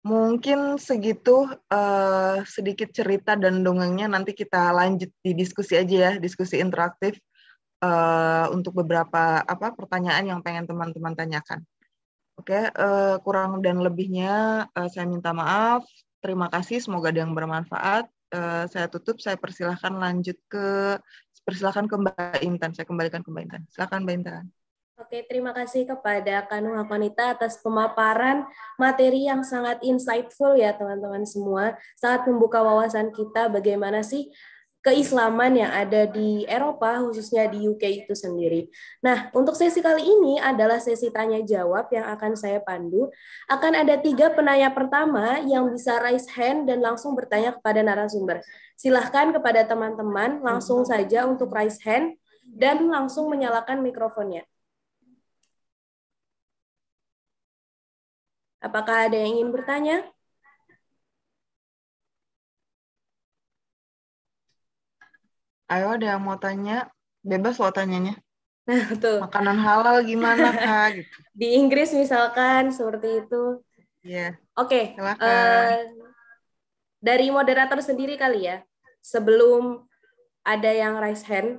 Mungkin segitu uh, sedikit cerita dan dongengnya nanti kita lanjut di diskusi aja ya, diskusi interaktif uh, untuk beberapa apa pertanyaan yang pengen teman-teman tanyakan. Oke, okay, uh, eh, kurang dan lebihnya uh, saya minta maaf. Terima kasih, semoga ada yang bermanfaat. Uh, saya tutup, saya persilahkan lanjut ke persilahkan ke Mbak Intan. Saya kembalikan ke Mbak Intan. Silakan Mbak Intan. Oke, terima kasih kepada Kanu Wanita atas pemaparan materi yang sangat insightful ya teman-teman semua. Sangat membuka wawasan kita bagaimana sih keislaman yang ada di Eropa, khususnya di UK itu sendiri. Nah, untuk sesi kali ini adalah sesi tanya-jawab yang akan saya pandu. Akan ada tiga penanya pertama yang bisa raise hand dan langsung bertanya kepada narasumber. Silahkan kepada teman-teman langsung saja untuk raise hand dan langsung menyalakan mikrofonnya. Apakah ada yang ingin bertanya? Ayo ada yang mau tanya, bebas lo tanyanya. Nah, tuh. Makanan halal gimana kak? Gitu. Di Inggris misalkan seperti itu. Iya. Yeah. Oke. Okay. Uh, eh, dari moderator sendiri kali ya. Sebelum ada yang raise hand,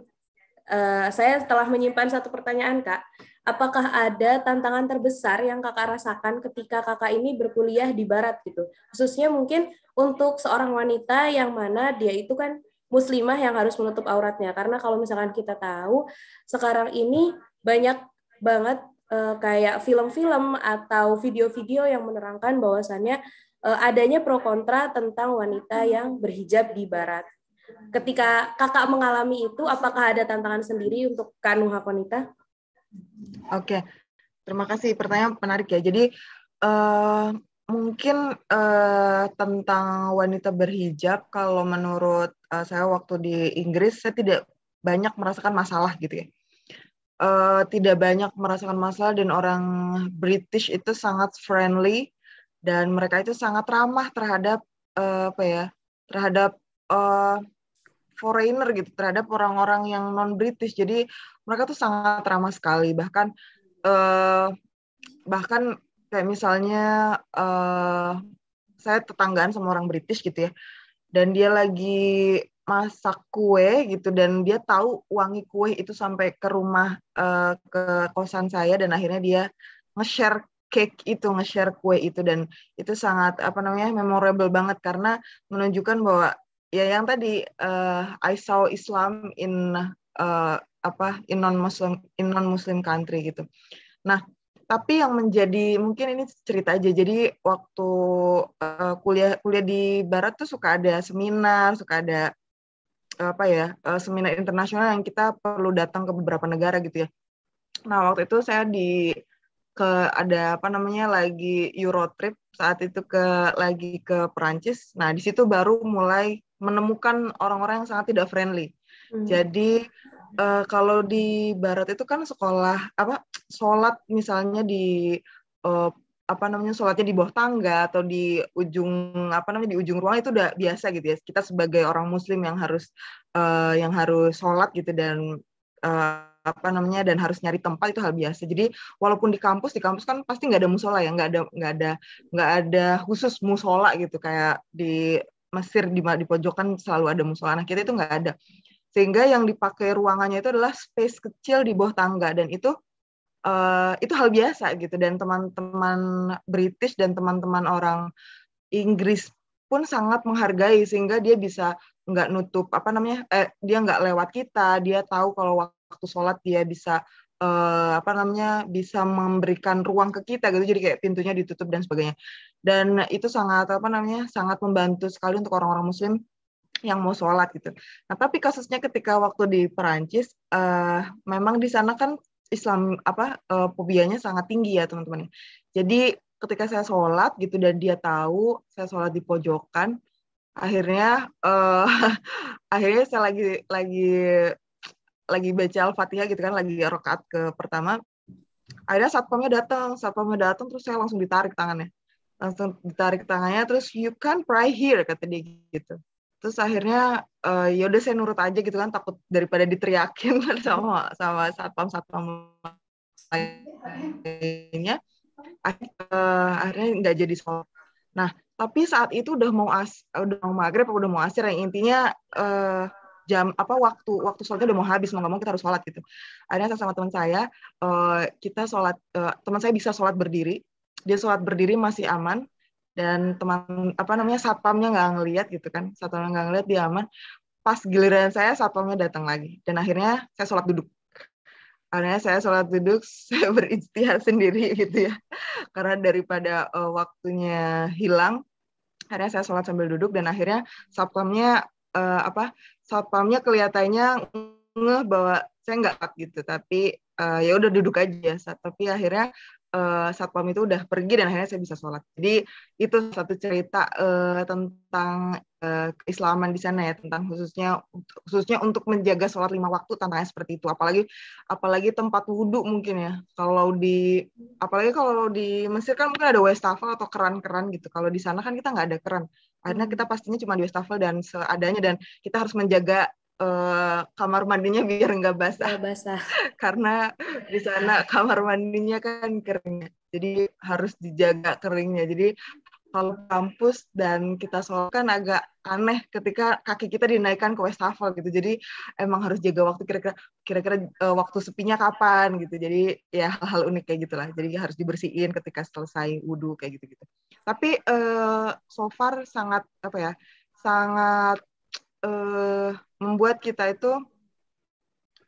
uh, saya telah menyimpan satu pertanyaan kak apakah ada tantangan terbesar yang kakak rasakan ketika kakak ini berkuliah di barat gitu khususnya mungkin untuk seorang wanita yang mana dia itu kan muslimah yang harus menutup auratnya karena kalau misalkan kita tahu sekarang ini banyak banget eh, kayak film-film atau video-video yang menerangkan bahwasannya eh, adanya pro kontra tentang wanita yang berhijab di barat ketika kakak mengalami itu apakah ada tantangan sendiri untuk kanuha wanita? Oke, okay. terima kasih. Pertanyaan menarik ya. Jadi uh, mungkin uh, tentang wanita berhijab, kalau menurut uh, saya waktu di Inggris, saya tidak banyak merasakan masalah gitu ya. Uh, tidak banyak merasakan masalah dan orang British itu sangat friendly dan mereka itu sangat ramah terhadap uh, apa ya terhadap uh, foreigner gitu terhadap orang-orang yang non British. Jadi mereka tuh sangat ramah sekali. Bahkan uh, bahkan kayak misalnya uh, saya tetanggaan sama orang British gitu ya. Dan dia lagi masak kue gitu dan dia tahu wangi kue itu sampai ke rumah uh, ke kosan saya dan akhirnya dia nge-share cake itu, nge-share kue itu dan itu sangat apa namanya memorable banget karena menunjukkan bahwa ya yang tadi uh, I saw Islam in uh, apa in non Muslim in non Muslim country gitu. Nah tapi yang menjadi mungkin ini cerita aja jadi waktu uh, kuliah kuliah di barat tuh suka ada seminar suka ada apa ya uh, seminar internasional yang kita perlu datang ke beberapa negara gitu ya nah waktu itu saya di ke ada apa namanya lagi Euro trip saat itu ke lagi ke Perancis nah di situ baru mulai menemukan orang-orang yang sangat tidak friendly. Hmm. Jadi uh, kalau di barat itu kan sekolah apa sholat misalnya di uh, apa namanya sholatnya di bawah tangga atau di ujung apa namanya di ujung ruang itu udah biasa gitu ya kita sebagai orang muslim yang harus uh, yang harus sholat gitu dan uh, apa namanya dan harus nyari tempat itu hal biasa jadi walaupun di kampus di kampus kan pasti nggak ada musola ya nggak ada nggak ada nggak ada khusus musola gitu kayak di Mesir di, di pojokan selalu ada musola. Nah kita itu nggak ada. Sehingga yang dipakai ruangannya itu adalah space kecil di bawah tangga dan itu uh, itu hal biasa gitu dan teman-teman British dan teman-teman orang Inggris pun sangat menghargai sehingga dia bisa nggak nutup apa namanya eh, dia nggak lewat kita dia tahu kalau waktu sholat dia bisa uh, apa namanya bisa memberikan ruang ke kita gitu jadi kayak pintunya ditutup dan sebagainya dan itu sangat apa namanya sangat membantu sekali untuk orang-orang muslim yang mau sholat gitu nah tapi kasusnya ketika waktu di Perancis uh, memang di sana kan Islam apa uh, eh, pobianya sangat tinggi ya teman-teman jadi ketika saya sholat gitu dan dia tahu saya sholat di pojokan akhirnya uh, akhirnya saya lagi lagi lagi baca Al-Fatihah gitu kan lagi rokat ke pertama akhirnya satpamnya datang satpamnya datang terus saya langsung ditarik tangannya langsung ditarik tangannya terus you can pray here kata dia gitu terus akhirnya uh, udah saya nurut aja gitu kan takut daripada diteriakin sama sama satpam satpam lainnya eh, akhirnya nggak jadi sholat nah tapi saat itu udah mau as udah mau maghrib udah mau asir yang intinya uh, jam apa waktu waktu sholatnya udah mau habis mau ngomong kita harus sholat gitu akhirnya saya sama teman saya uh, kita sholat uh, teman saya bisa sholat berdiri dia sholat berdiri masih aman dan teman apa namanya satpamnya nggak ngelihat gitu kan satpamnya nggak ngelihat dia aman pas giliran saya satpamnya datang lagi dan akhirnya saya sholat duduk akhirnya saya sholat duduk saya beristihad sendiri gitu ya karena daripada uh, waktunya hilang akhirnya saya sholat sambil duduk dan akhirnya satpamnya uh, apa satpamnya kelihatannya ngeh bahwa saya nggak gitu tapi uh, ya udah duduk aja tapi akhirnya uh, satpam itu udah pergi dan akhirnya saya bisa sholat jadi itu satu cerita uh, tentang uh, keislaman di sana ya tentang khususnya khususnya untuk menjaga sholat lima waktu tantangannya seperti itu apalagi apalagi tempat wudhu mungkin ya kalau di apalagi kalau di Mesir kan mungkin ada wastafel atau keran-keran gitu kalau di sana kan kita nggak ada keran karena kita hmm. pastinya cuma di wastafel dan seadanya dan kita harus menjaga uh, kamar mandinya biar nggak basah. Nggak basah. karena di sana kamar mandinya kan kering. Jadi harus dijaga keringnya. Jadi kalau kampus dan kita selalu kan agak aneh ketika kaki kita dinaikkan ke wastafel gitu jadi emang harus jaga waktu kira-kira kira-kira uh, waktu sepinya kapan gitu jadi ya hal-hal unik kayak gitulah jadi harus dibersihin ketika selesai wudhu kayak gitu gitu tapi uh, so far sangat apa ya sangat uh, membuat kita itu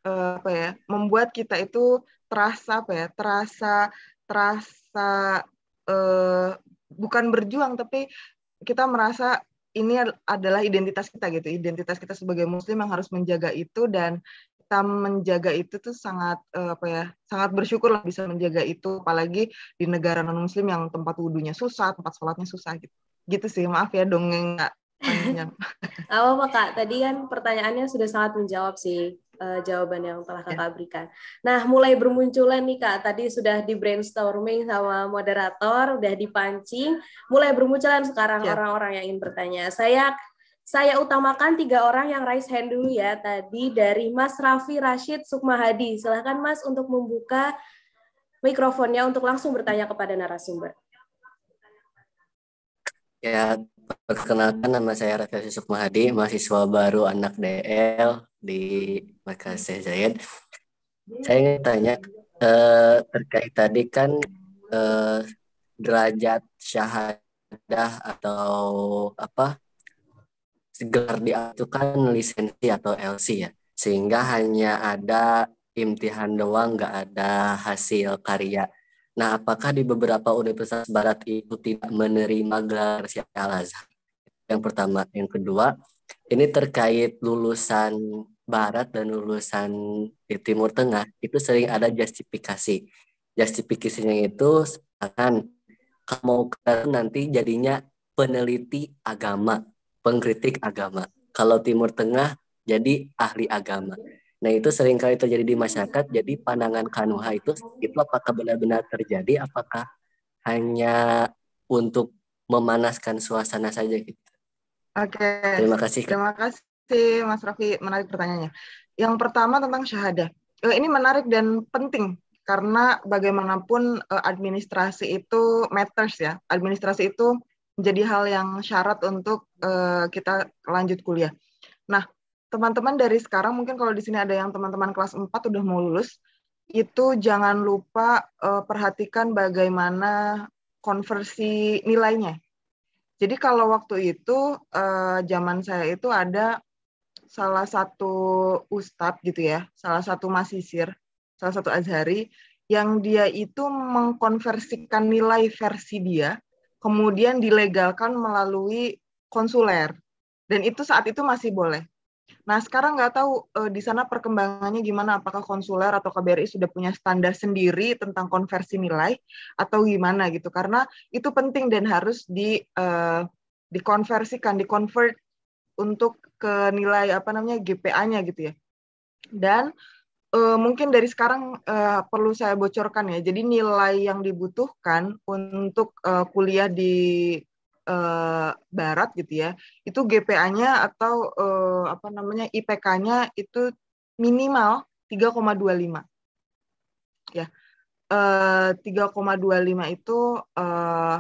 uh, apa ya membuat kita itu terasa apa ya terasa terasa uh, bukan berjuang tapi kita merasa ini adalah identitas kita gitu identitas kita sebagai muslim yang harus menjaga itu dan kita menjaga itu tuh sangat eh, apa ya sangat bersyukur lah bisa menjaga itu apalagi di negara non muslim yang tempat wudhunya susah tempat sholatnya susah gitu gitu sih maaf ya dongeng nggak panjang apa kak tadi kan pertanyaannya sudah sangat menjawab sih uh, jawaban yang telah ya. kakak berikan. Nah, mulai bermunculan nih kak, tadi sudah di brainstorming sama moderator, udah dipancing, mulai bermunculan sekarang ya. orang-orang yang ingin bertanya. Saya saya utamakan tiga orang yang raise hand dulu ya tadi dari Mas Raffi Rashid Sukmahadi. Silahkan Mas untuk membuka mikrofonnya untuk langsung bertanya kepada narasumber. Ya, perkenalkan nama saya Raffi Rashid Sukmahadi, mahasiswa baru anak DL di Makassar saya. Hmm. Saya ingin tanya eh, terkait tadi kan eh, derajat syahadah atau apa gelar diatukan lisensi atau LC ya sehingga hanya ada imtihan doang nggak ada hasil karya. Nah apakah di beberapa universitas barat itu tidak menerima gelar Syekh Yang pertama, yang kedua ini terkait lulusan Barat dan lulusan di Timur Tengah itu sering ada justifikasi. Justifikasinya itu akan kamu nanti jadinya peneliti agama, pengkritik agama. Kalau Timur Tengah jadi ahli agama. Nah itu seringkali terjadi di masyarakat. Jadi pandangan kanuha itu itu apakah benar-benar terjadi? Apakah hanya untuk memanaskan suasana saja gitu? Oke. Okay. Terima kasih. Terima kasih kasih Mas Rafi menarik pertanyaannya. Yang pertama tentang syahadah. Eh, ini menarik dan penting karena bagaimanapun eh, administrasi itu matters ya. Administrasi itu menjadi hal yang syarat untuk eh, kita lanjut kuliah. Nah, teman-teman dari sekarang mungkin kalau di sini ada yang teman-teman kelas 4 udah mau lulus, itu jangan lupa perhatikan bagaimana konversi nilainya. Jadi kalau waktu itu zaman saya itu ada salah satu ustadz gitu ya, salah satu masisir, salah satu azhari yang dia itu mengkonversikan nilai versi dia, kemudian dilegalkan melalui konsuler, dan itu saat itu masih boleh. Nah sekarang nggak tahu e, di sana perkembangannya gimana, apakah konsuler atau KBRI sudah punya standar sendiri tentang konversi nilai atau gimana gitu, karena itu penting dan harus di e, dikonversikan, dikonvert untuk ke nilai apa namanya GPA-nya gitu ya. Dan uh, mungkin dari sekarang uh, perlu saya bocorkan ya. Jadi nilai yang dibutuhkan untuk uh, kuliah di uh, barat gitu ya, itu GPA-nya atau uh, apa namanya IPK-nya itu minimal 3,25. Ya. Uh, 3,25 itu uh,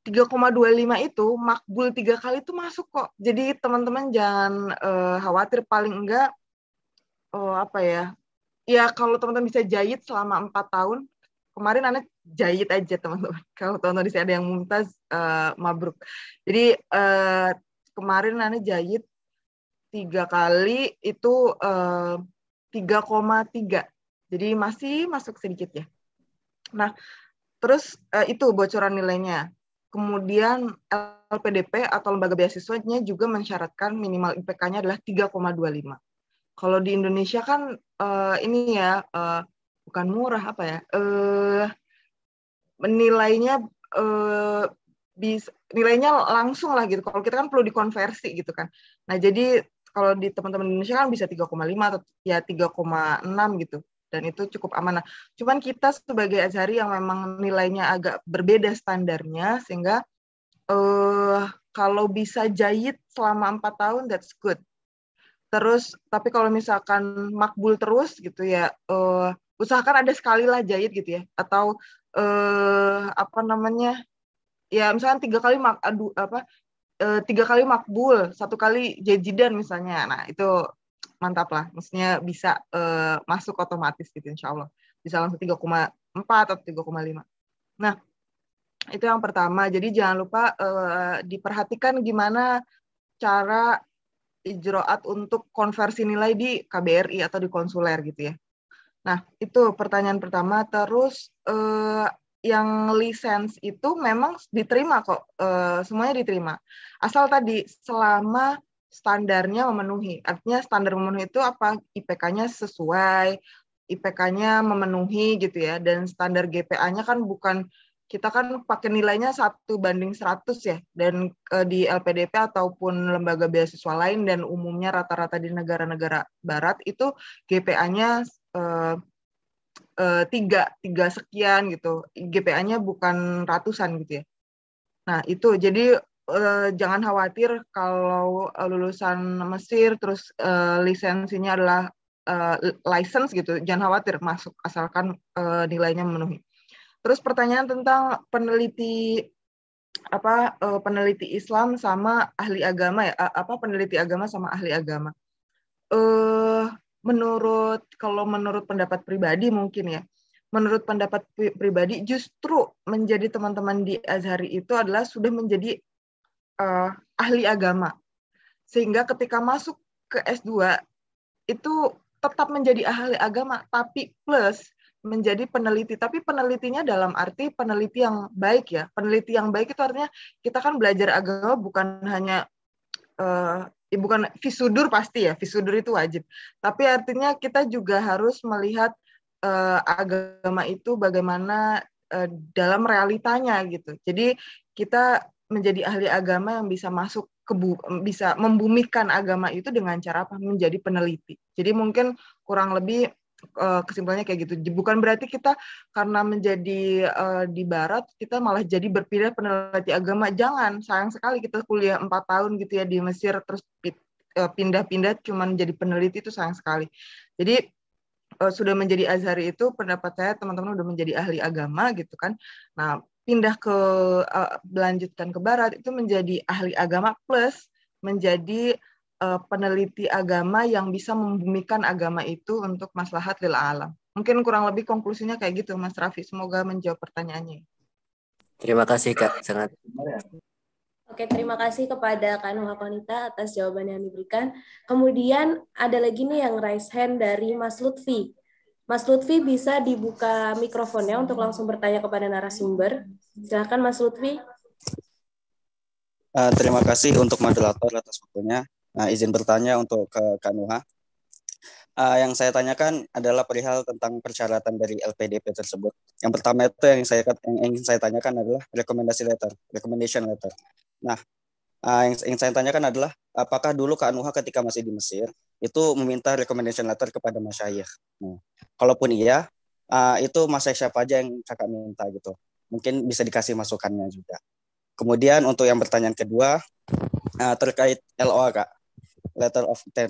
3,25 itu makbul tiga kali itu masuk kok. Jadi teman-teman jangan uh, khawatir paling enggak oh apa ya? Ya kalau teman-teman bisa jahit selama empat tahun, kemarin anak jahit aja teman-teman. Kalau teman-teman di sini ada yang mumtaz uh, mabruk. Jadi uh, kemarin anak jahit tiga kali itu uh, 3,3. Jadi masih masuk sedikit ya. Nah, terus uh, itu bocoran nilainya. Kemudian LPDP atau lembaga beasiswanya juga mensyaratkan minimal IPK-nya adalah 3,25. Kalau di Indonesia kan uh, ini ya uh, bukan murah apa ya? Eh uh, nilainya uh, nilainya langsung lah gitu. Kalau kita kan perlu dikonversi gitu kan. Nah, jadi kalau di teman-teman Indonesia kan bisa 3,5 atau ya 3,6 gitu dan itu cukup amanah. Cuman kita sebagai Azhari yang memang nilainya agak berbeda standarnya sehingga eh, kalau bisa jahit selama empat tahun that's good. Terus tapi kalau misalkan makbul terus gitu ya eh, usahakan ada sekali lah jahit gitu ya atau eh, apa namanya ya misalkan tiga kali mak aduh apa eh, tiga kali makbul, satu kali jajidan misalnya. Nah, itu mantap lah. Maksudnya bisa uh, masuk otomatis gitu insya Allah. Bisa langsung 3,4 atau 3,5. Nah, itu yang pertama. Jadi jangan lupa uh, diperhatikan gimana cara ijroat untuk konversi nilai di KBRI atau di konsuler gitu ya. Nah, itu pertanyaan pertama. Terus uh, yang lisens itu memang diterima kok, Eh, semuanya diterima. Asal tadi selama standarnya memenuhi. Artinya standar memenuhi itu apa? IPK-nya sesuai, IPK-nya memenuhi gitu ya. Dan standar GPA-nya kan bukan kita kan pakai nilainya satu banding 100 ya dan e, di LPDP ataupun lembaga beasiswa lain dan umumnya rata-rata di negara-negara barat itu GPA-nya e, e, tiga tiga sekian gitu GPA-nya bukan ratusan gitu ya nah itu jadi Eh, jangan khawatir kalau eh, lulusan Mesir terus uh, lisensinya adalah uh, license gitu, jangan khawatir masuk asalkan uh, nilainya memenuhi. Terus pertanyaan tentang peneliti apa uh, peneliti Islam sama ahli agama ya apa peneliti agama sama ahli agama. Uh, menurut kalau menurut pendapat pribadi mungkin ya menurut pendapat pribadi justru menjadi teman-teman di Azhari itu adalah sudah menjadi uh, ahli agama. Sehingga ketika masuk ke S2 itu tetap menjadi ahli agama tapi plus menjadi peneliti tapi penelitinya dalam arti peneliti yang baik ya peneliti yang baik itu artinya kita kan belajar agama bukan hanya uh, bukan visudur pasti ya visudur itu wajib tapi artinya kita juga harus melihat uh, agama itu bagaimana uh, dalam realitanya gitu jadi kita menjadi ahli agama yang bisa masuk ke bu, bisa membumikan agama itu dengan cara apa menjadi peneliti. Jadi mungkin kurang lebih eh, kesimpulannya kayak gitu. Bukan berarti kita karena menjadi uh, di barat kita malah jadi berpindah peneliti agama. Jangan, sayang sekali kita kuliah empat tahun gitu ya di Mesir terus eh, pindah-pindah cuman jadi peneliti itu sayang sekali. Jadi uh, sudah menjadi azhari itu pendapat saya teman-teman udah menjadi ahli agama gitu kan. Nah, pindah ke uh, melanjutkan ke barat itu menjadi ahli agama plus menjadi uh, peneliti agama yang bisa membumikan agama itu untuk maslahat lil alam. Mungkin kurang lebih konklusinya kayak gitu Mas Rafi Semoga menjawab pertanyaannya. Terima kasih Kak sangat. Oke, terima kasih kepada Kak Nunga Konita atas jawaban yang diberikan. Kemudian ada lagi nih yang raise hand dari Mas Lutfi. Mas Lutfi bisa dibuka mikrofonnya untuk langsung bertanya kepada narasumber. Silakan Mas Lutfi. Uh, terima kasih untuk moderator atas waktunya. Nah, izin bertanya untuk ke Kanuha. Uh, eh, yang saya tanyakan adalah perihal tentang persyaratan dari LPDP tersebut. Yang pertama itu yang saya yang ingin saya tanyakan adalah rekomendasi letter, recommendation letter. Nah, uh, yang, yang saya tanyakan adalah apakah dulu Kak Nuha ketika masih di Mesir itu meminta recommendation letter kepada masyayikh. Nah, kalaupun iya, uh, itu masyayikh siapa aja yang kakak minta gitu. Mungkin bisa dikasih masukannya juga. Kemudian untuk yang pertanyaan kedua uh, terkait LOA Kak, letter of uh, eh,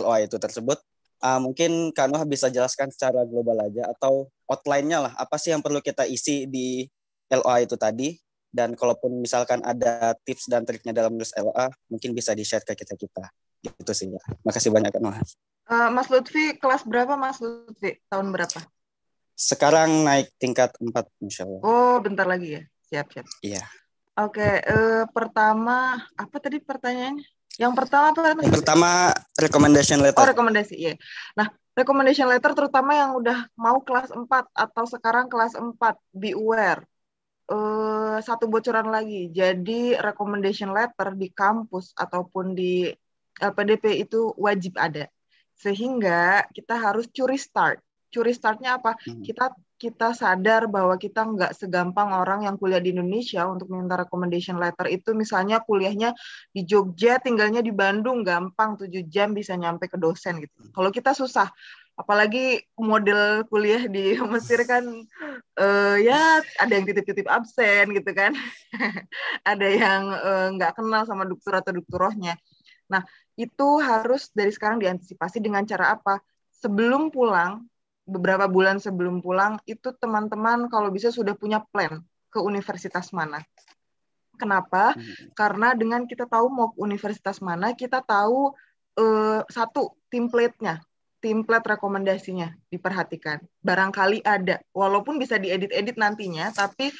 LOA itu tersebut, uh, mungkin Kak Nuha bisa jelaskan secara global aja atau outline-nya lah apa sih yang perlu kita isi di LOA itu tadi dan kalaupun misalkan ada tips dan triknya dalam menulis LOA, mungkin bisa di-share ke kita-kita. Gitu sih ya. Makasih banyak, Noah. Eh, uh, Mas Lutfi, kelas berapa Mas Lutfi? Tahun berapa? Sekarang naik tingkat 4, insya Allah. Oh, bentar lagi ya? Siap, siap. Iya. Oke, okay, uh, eh, pertama, apa tadi pertanyaannya? Yang pertama apa? Yang pertama, recommendation letter. Oh, rekomendasi, iya. Nah, recommendation letter terutama yang udah mau kelas 4 atau sekarang kelas 4, be aware uh, satu bocoran lagi. Jadi recommendation letter di kampus ataupun di LPDP eh, itu wajib ada. Sehingga kita harus curi start. Curi startnya apa? Hmm. Kita kita sadar bahwa kita nggak segampang orang yang kuliah di Indonesia untuk minta recommendation letter itu misalnya kuliahnya di Jogja tinggalnya di Bandung gampang 7 jam bisa nyampe ke dosen gitu. Hmm. Kalau kita susah apalagi model kuliah di Mesir kan uh, ya ada yang titip-titip absen gitu kan ada yang eh, nggak uh, kenal sama dokter atau dokterohnya nah itu harus dari sekarang diantisipasi dengan cara apa sebelum pulang beberapa bulan sebelum pulang itu teman-teman kalau bisa sudah punya plan ke universitas mana kenapa hmm. karena dengan kita tahu mau ke universitas mana kita tahu uh, satu template-nya template rekomendasinya diperhatikan. Barangkali ada, walaupun bisa diedit-edit nantinya, tapi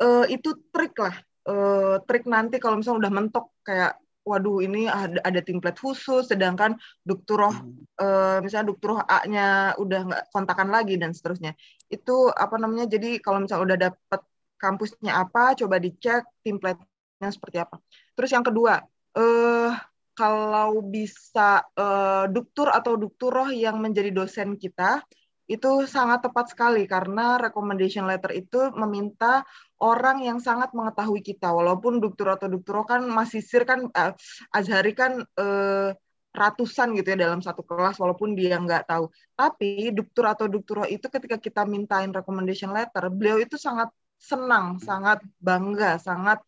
uh, itu trik lah, uh, trik nanti kalau misalnya udah mentok kayak waduh ini ada, ada template khusus, sedangkan dokter hmm. uh, misalnya dokter A-nya udah nggak kontakan lagi dan seterusnya. Itu apa namanya? Jadi kalau misalnya udah dapet kampusnya apa, coba dicek template-nya seperti apa. Terus yang kedua, eh uh, kalau bisa uh, eh, duktur atau dukturoh yang menjadi dosen kita itu sangat tepat sekali karena recommendation letter itu meminta orang yang sangat mengetahui kita walaupun duktur atau dukturoh kan masih sir kan uh, azhari kan uh, ratusan gitu ya dalam satu kelas walaupun dia nggak tahu tapi duktur atau dukturoh itu ketika kita mintain recommendation letter beliau itu sangat senang sangat bangga sangat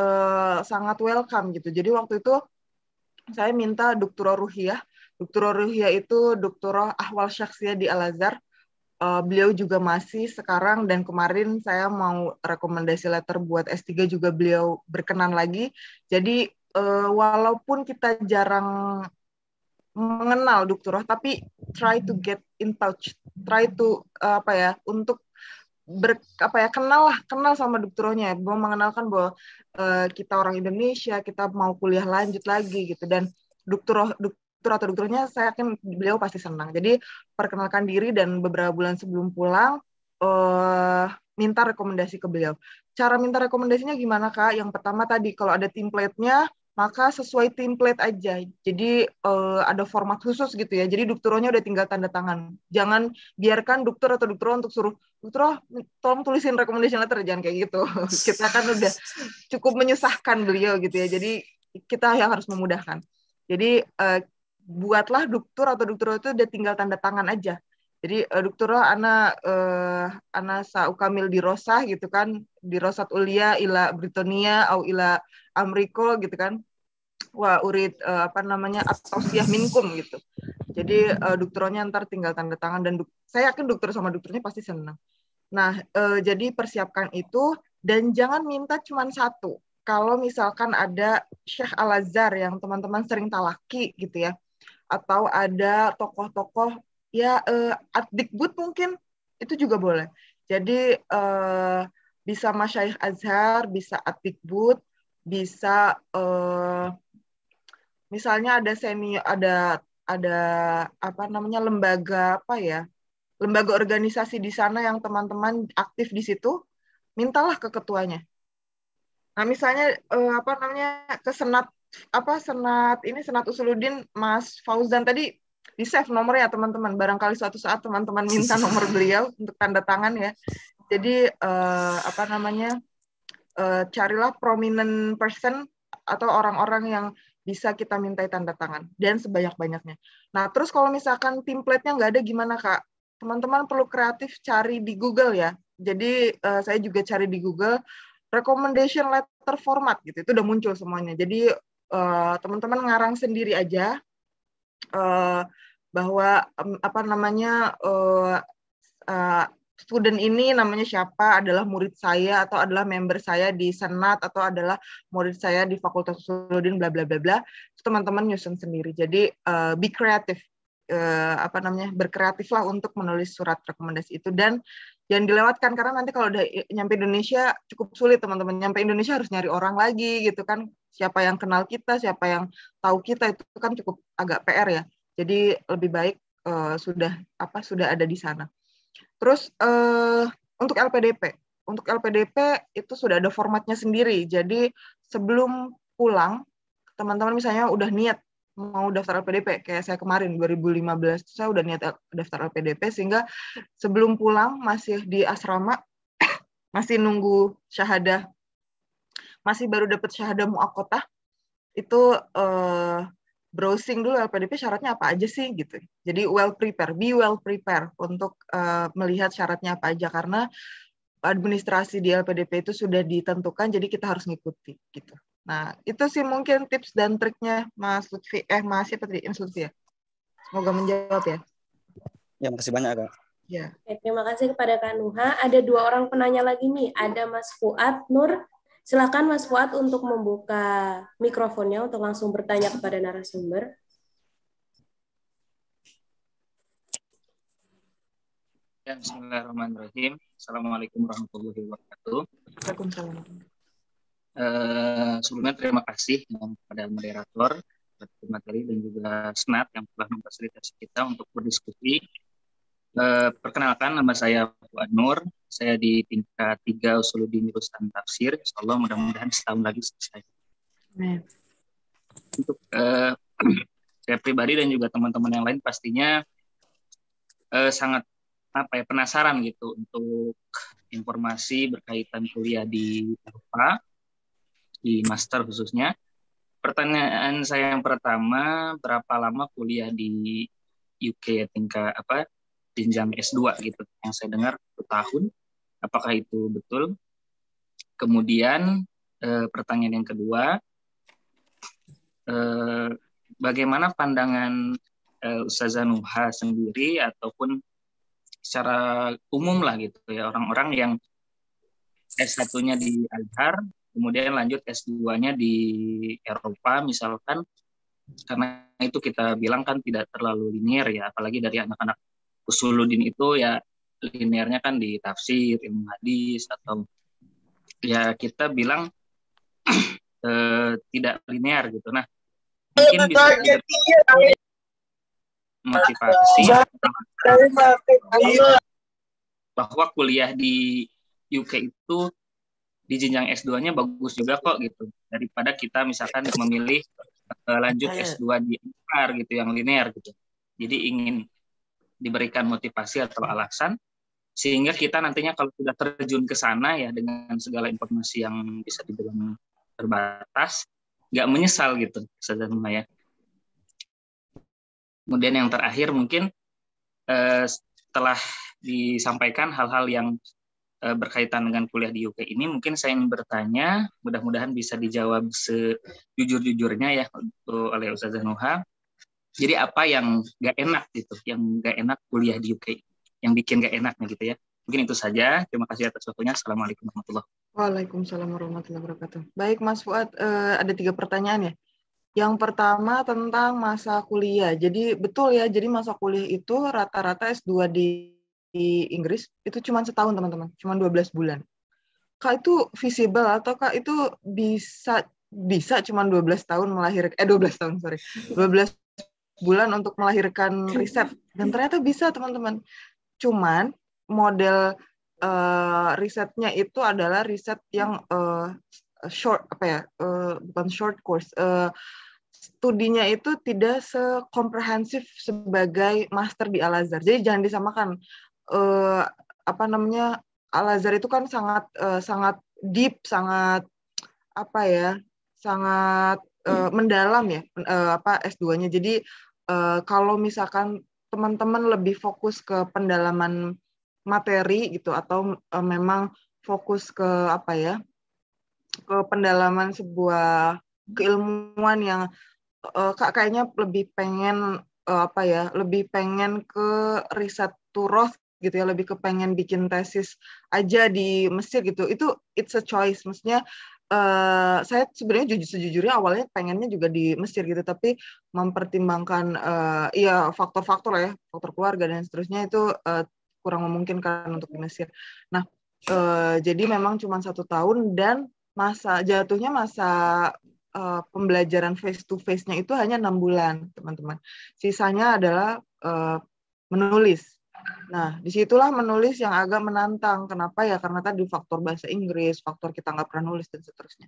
uh, sangat welcome gitu jadi waktu itu saya minta doktoroh Ruhiyah. doktoroh Ruhiyah itu Dukturo Ahwal Syaksiyah di Al-Azhar. Uh, beliau juga masih sekarang dan kemarin saya mau rekomendasi letter buat S3 juga beliau berkenan lagi. Jadi uh, walaupun kita jarang mengenal doktoroh, tapi try to get in touch, try to uh, apa ya untuk ber, apa ya kenal lah kenal sama dokternya gue ya. mengenalkan bahwa uh, kita orang Indonesia kita mau kuliah lanjut lagi gitu dan dokter dokter atau dokternya saya yakin beliau pasti senang jadi perkenalkan diri dan beberapa bulan sebelum pulang uh, minta rekomendasi ke beliau cara minta rekomendasinya gimana kak yang pertama tadi kalau ada template-nya maka sesuai template aja. Jadi uh, ada format khusus gitu ya. Jadi dokteronya udah tinggal tanda tangan. Jangan biarkan dokter atau dokter untuk suruh dokter tolong tulisin recommendation letter jangan kayak gitu. kita kan udah cukup menyusahkan beliau gitu ya. Jadi kita yang harus memudahkan. Jadi uh, buatlah dokter atau dokter itu udah tinggal tanda tangan aja. Jadi uh, eh, dokter ana uh, ana saukamil di Rosah gitu kan, di Rosat Ulia ila Britonia au ila Amriko gitu kan wa urid uh, apa namanya atosiah minkum gitu. Jadi uh, dokternya ntar tinggal tanda tangan dan saya yakin dokter sama dokternya pasti senang. Nah, uh, jadi persiapkan itu dan jangan minta cuma satu. Kalau misalkan ada Syekh Al-Azhar yang teman-teman sering talaki gitu ya. Atau ada tokoh-tokoh ya uh, Adikbud mungkin itu juga boleh. Jadi uh, bisa Masyaih Azhar, bisa Adikbud, bisa uh, misalnya ada semi ada ada apa namanya lembaga apa ya lembaga organisasi di sana yang teman-teman aktif di situ mintalah ke ketuanya nah misalnya eh, apa namanya ke senat apa senat ini senat usuludin mas Fauzan tadi di save ya teman-teman barangkali suatu saat teman-teman minta nomor beliau untuk tanda tangan ya jadi eh, apa namanya eh, carilah prominent person atau orang-orang yang bisa kita mintai tanda tangan dan sebanyak-banyaknya. Nah, terus kalau misalkan template-nya nggak ada gimana, Kak? Teman-teman perlu kreatif cari di Google ya. Jadi uh, saya juga cari di Google recommendation letter format gitu. Itu udah muncul semuanya. Jadi teman eh, teman-teman ngarang sendiri aja uh, bahwa um, apa namanya uh, uh, student ini namanya siapa adalah murid saya atau adalah member saya di senat atau adalah murid saya di fakultas sosiologi bla bla bla bla teman-teman nyusun sendiri jadi uh, be kreatif uh, eh, apa namanya berkreatiflah untuk menulis surat rekomendasi itu dan jangan dilewatkan karena nanti kalau udah nyampe Indonesia cukup sulit teman-teman nyampe Indonesia harus nyari orang lagi gitu kan siapa yang kenal kita siapa yang tahu kita itu kan cukup agak PR ya jadi lebih baik uh, sudah apa sudah ada di sana Terus uh, untuk LPDP, untuk LPDP itu sudah ada formatnya sendiri. Jadi sebelum pulang, teman-teman misalnya udah niat mau daftar LPDP kayak saya kemarin 2015 saya udah niat daftar LPDP sehingga sebelum pulang masih di asrama masih nunggu syahadah masih baru dapat syahadah muakota, itu eh, browsing dulu LPDP syaratnya apa aja sih gitu. Jadi well prepare, be well prepare untuk uh, melihat syaratnya apa aja karena administrasi di LPDP itu sudah ditentukan jadi kita harus ngikuti gitu. Nah, itu sih mungkin tips dan triknya Mas Lutfi eh Masih siapa tadi? Mas ya. Semoga menjawab ya. Ya, makasih banyak, Kak. Ya. terima kasih kepada Kak Nuha. Ada dua orang penanya lagi nih. Ada Mas Fuad Nur Silakan Mas Fuad untuk membuka mikrofonnya untuk langsung bertanya kepada narasumber. Ya, Bismillahirrahmanirrahim. Assalamualaikum warahmatullahi wabarakatuh. Waalaikumsalam. Uh, eh, sebelumnya terima kasih kepada moderator, materi dan juga senat yang telah memfasilitasi kita untuk berdiskusi. Uh, perkenalkan nama saya Fuad Nur, saya di tingkat tiga Usuluddin Rustam Tafsir. Insyaallah mudah-mudahan setahun lagi selesai. Nah. Untuk uh, saya pribadi dan juga teman-teman yang lain pastinya uh, sangat apa ya penasaran gitu untuk informasi berkaitan kuliah di Eropa di master khususnya. Pertanyaan saya yang pertama, berapa lama kuliah di UK ya tingkat apa jenjang S2 gitu? Yang saya dengar satu tahun. Apakah itu betul? Kemudian eh, pertanyaan yang kedua, eh, bagaimana pandangan eh, Ustazah Nuha sendiri ataupun secara umum lah gitu ya orang-orang yang S1-nya di al kemudian lanjut S2-nya di Eropa misalkan karena itu kita bilang kan tidak terlalu linier ya apalagi dari anak-anak usuludin itu ya linearnya kan di tafsir, ilmu hadis atau ya kita bilang eh, tidak linear gitu. Nah, mungkin bisa iya, iya, iya. motivasi bahwa kuliah di UK itu di jenjang S2-nya bagus juga kok gitu. Daripada kita misalkan memilih eh, lanjut S2 di UK gitu yang linear gitu. Jadi ingin diberikan motivasi atau alasan sehingga kita nantinya kalau sudah terjun ke sana ya dengan segala informasi yang bisa dibilang terbatas nggak menyesal gitu sederhana ya kemudian yang terakhir mungkin eh, setelah disampaikan hal-hal yang eh, berkaitan dengan kuliah di UK ini mungkin saya ingin bertanya mudah-mudahan bisa dijawab sejujur-jujurnya ya oleh Ustazah Nuha jadi apa yang nggak enak gitu yang nggak enak kuliah di UK yang bikin gak enak gitu ya. Mungkin itu saja. Terima kasih atas waktunya. Assalamualaikum warahmatullahi wabarakatuh. Waalaikumsalam warahmatullahi wabarakatuh. Baik Mas Fuad, eh, ada tiga pertanyaan ya. Yang pertama tentang masa kuliah. Jadi betul ya, jadi masa kuliah itu rata-rata S2 di, di Inggris itu cuma setahun teman-teman, cuma 12 bulan. Kak itu visible atau Kak itu bisa bisa cuma 12 tahun melahirkan eh 12 tahun sorry 12 bulan untuk melahirkan riset dan ternyata bisa teman-teman Cuman model uh, risetnya itu adalah riset yang uh, short apa ya uh, bukan short course uh, studinya itu tidak sekomprehensif sebagai master di Al Azhar. Jadi jangan disamakan uh, apa namanya Al Azhar itu kan sangat uh, sangat deep, sangat apa ya, sangat uh, mendalam ya uh, apa S2-nya. Jadi uh, kalau misalkan teman-teman lebih fokus ke pendalaman materi gitu atau e, memang fokus ke apa ya ke pendalaman sebuah keilmuan yang e, kak kayaknya lebih pengen e, apa ya lebih pengen ke riset turoth gitu ya lebih kepengen bikin tesis aja di Mesir gitu itu it's a choice maksudnya Uh, saya sebenarnya jujur sejujurnya awalnya pengennya juga di Mesir gitu tapi mempertimbangkan uh, ya faktor-faktor ya faktor keluarga dan seterusnya itu uh, kurang memungkinkan untuk di Mesir. Nah uh, jadi memang cuma satu tahun dan masa jatuhnya masa uh, pembelajaran face to face-nya itu hanya enam bulan teman-teman. Sisanya adalah uh, menulis Nah, disitulah menulis yang agak menantang. Kenapa ya? Karena tadi faktor bahasa Inggris, faktor kita nggak pernah nulis, dan seterusnya.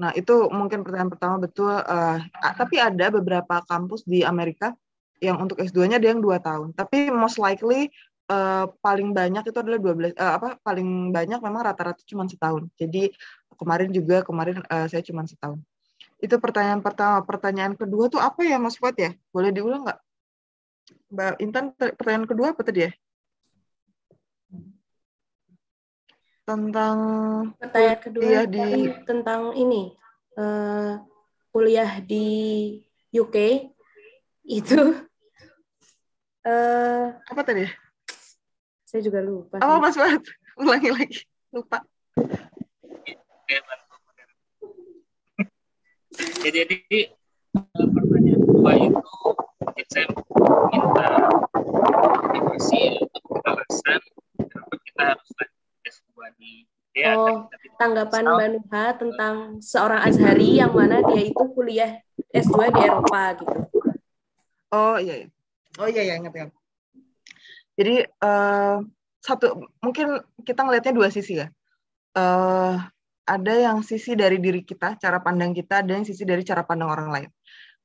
Nah, itu mungkin pertanyaan pertama betul. Uh, tapi ada beberapa kampus di Amerika yang untuk S2-nya ada yang dua tahun. Tapi most likely uh, paling banyak itu adalah 12 uh, eh, apa paling banyak memang rata-rata cuma setahun. Jadi kemarin juga kemarin uh, saya cuma setahun. Itu pertanyaan pertama. Pertanyaan kedua tuh apa ya Mas Fuad ya? Boleh diulang nggak? Mbak Intan, pertanyaan kedua apa tadi ya? Tentang pertanyaan kedua di tentang ini uh, kuliah di UK itu uh, apa tadi? Ya? Saya juga lupa. Apa Mas Bat? Ulangi lagi. Lupa. Jadi, jadi eh, pertanyaan kedua itu mungkin saya minta motivasi untuk alasan kenapa kita harus lanjut S2 di ya, oh, tanggapan Mbak Nuha tentang seorang Azhari yang mana dia itu kuliah S2 di Eropa gitu. Oh iya, iya. oh iya ya ingat ya. Jadi uh, satu mungkin kita ngelihatnya dua sisi ya. Uh, ada yang sisi dari diri kita, cara pandang kita, ada yang sisi dari cara pandang orang lain.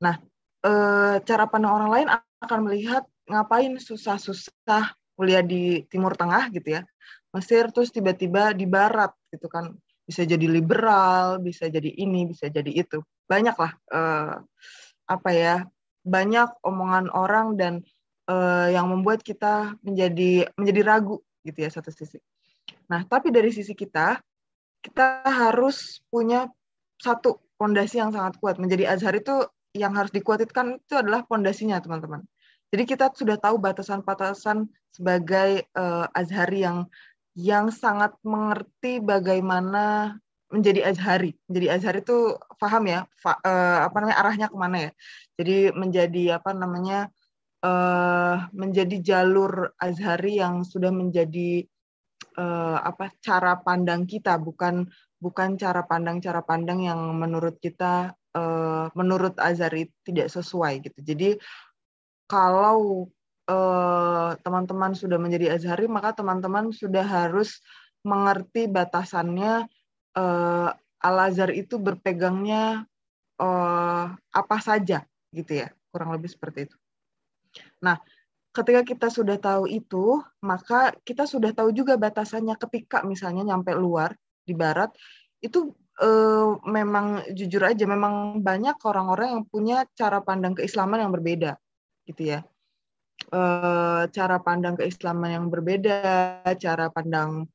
Nah, uh, cara pandang orang lain akan melihat ngapain susah-susah kuliah di Timur Tengah gitu ya, Mesir terus tiba-tiba di Barat gitu kan, bisa jadi liberal, bisa jadi ini, bisa jadi itu, banyaklah uh, apa ya, banyak omongan orang dan uh, yang membuat kita menjadi menjadi ragu gitu ya satu sisi. Nah, tapi dari sisi kita, kita harus punya satu pondasi yang sangat kuat. Menjadi Azhar itu yang harus dikuatkan itu adalah pondasinya teman-teman. Jadi kita sudah tahu batasan-batasan sebagai uh, azhari yang yang sangat mengerti bagaimana menjadi azhari. Jadi azhari itu paham ya, fa, uh, apa namanya arahnya kemana ya. Jadi menjadi apa namanya uh, menjadi jalur azhari yang sudah menjadi uh, apa cara pandang kita, bukan bukan cara pandang cara pandang yang menurut kita uh, menurut Azari tidak sesuai gitu. Jadi kalau eh, teman-teman uh, sudah menjadi Azhari maka teman-teman sudah harus mengerti batasannya uh, eh, Al Azhar itu berpegangnya uh, apa saja gitu ya kurang lebih seperti itu. Nah ketika kita sudah tahu itu, maka kita sudah tahu juga batasannya ketika misalnya nyampe luar di barat itu uh, memang jujur aja memang banyak orang-orang yang punya cara pandang keislaman yang berbeda gitu ya uh, cara pandang keislaman yang berbeda cara pandang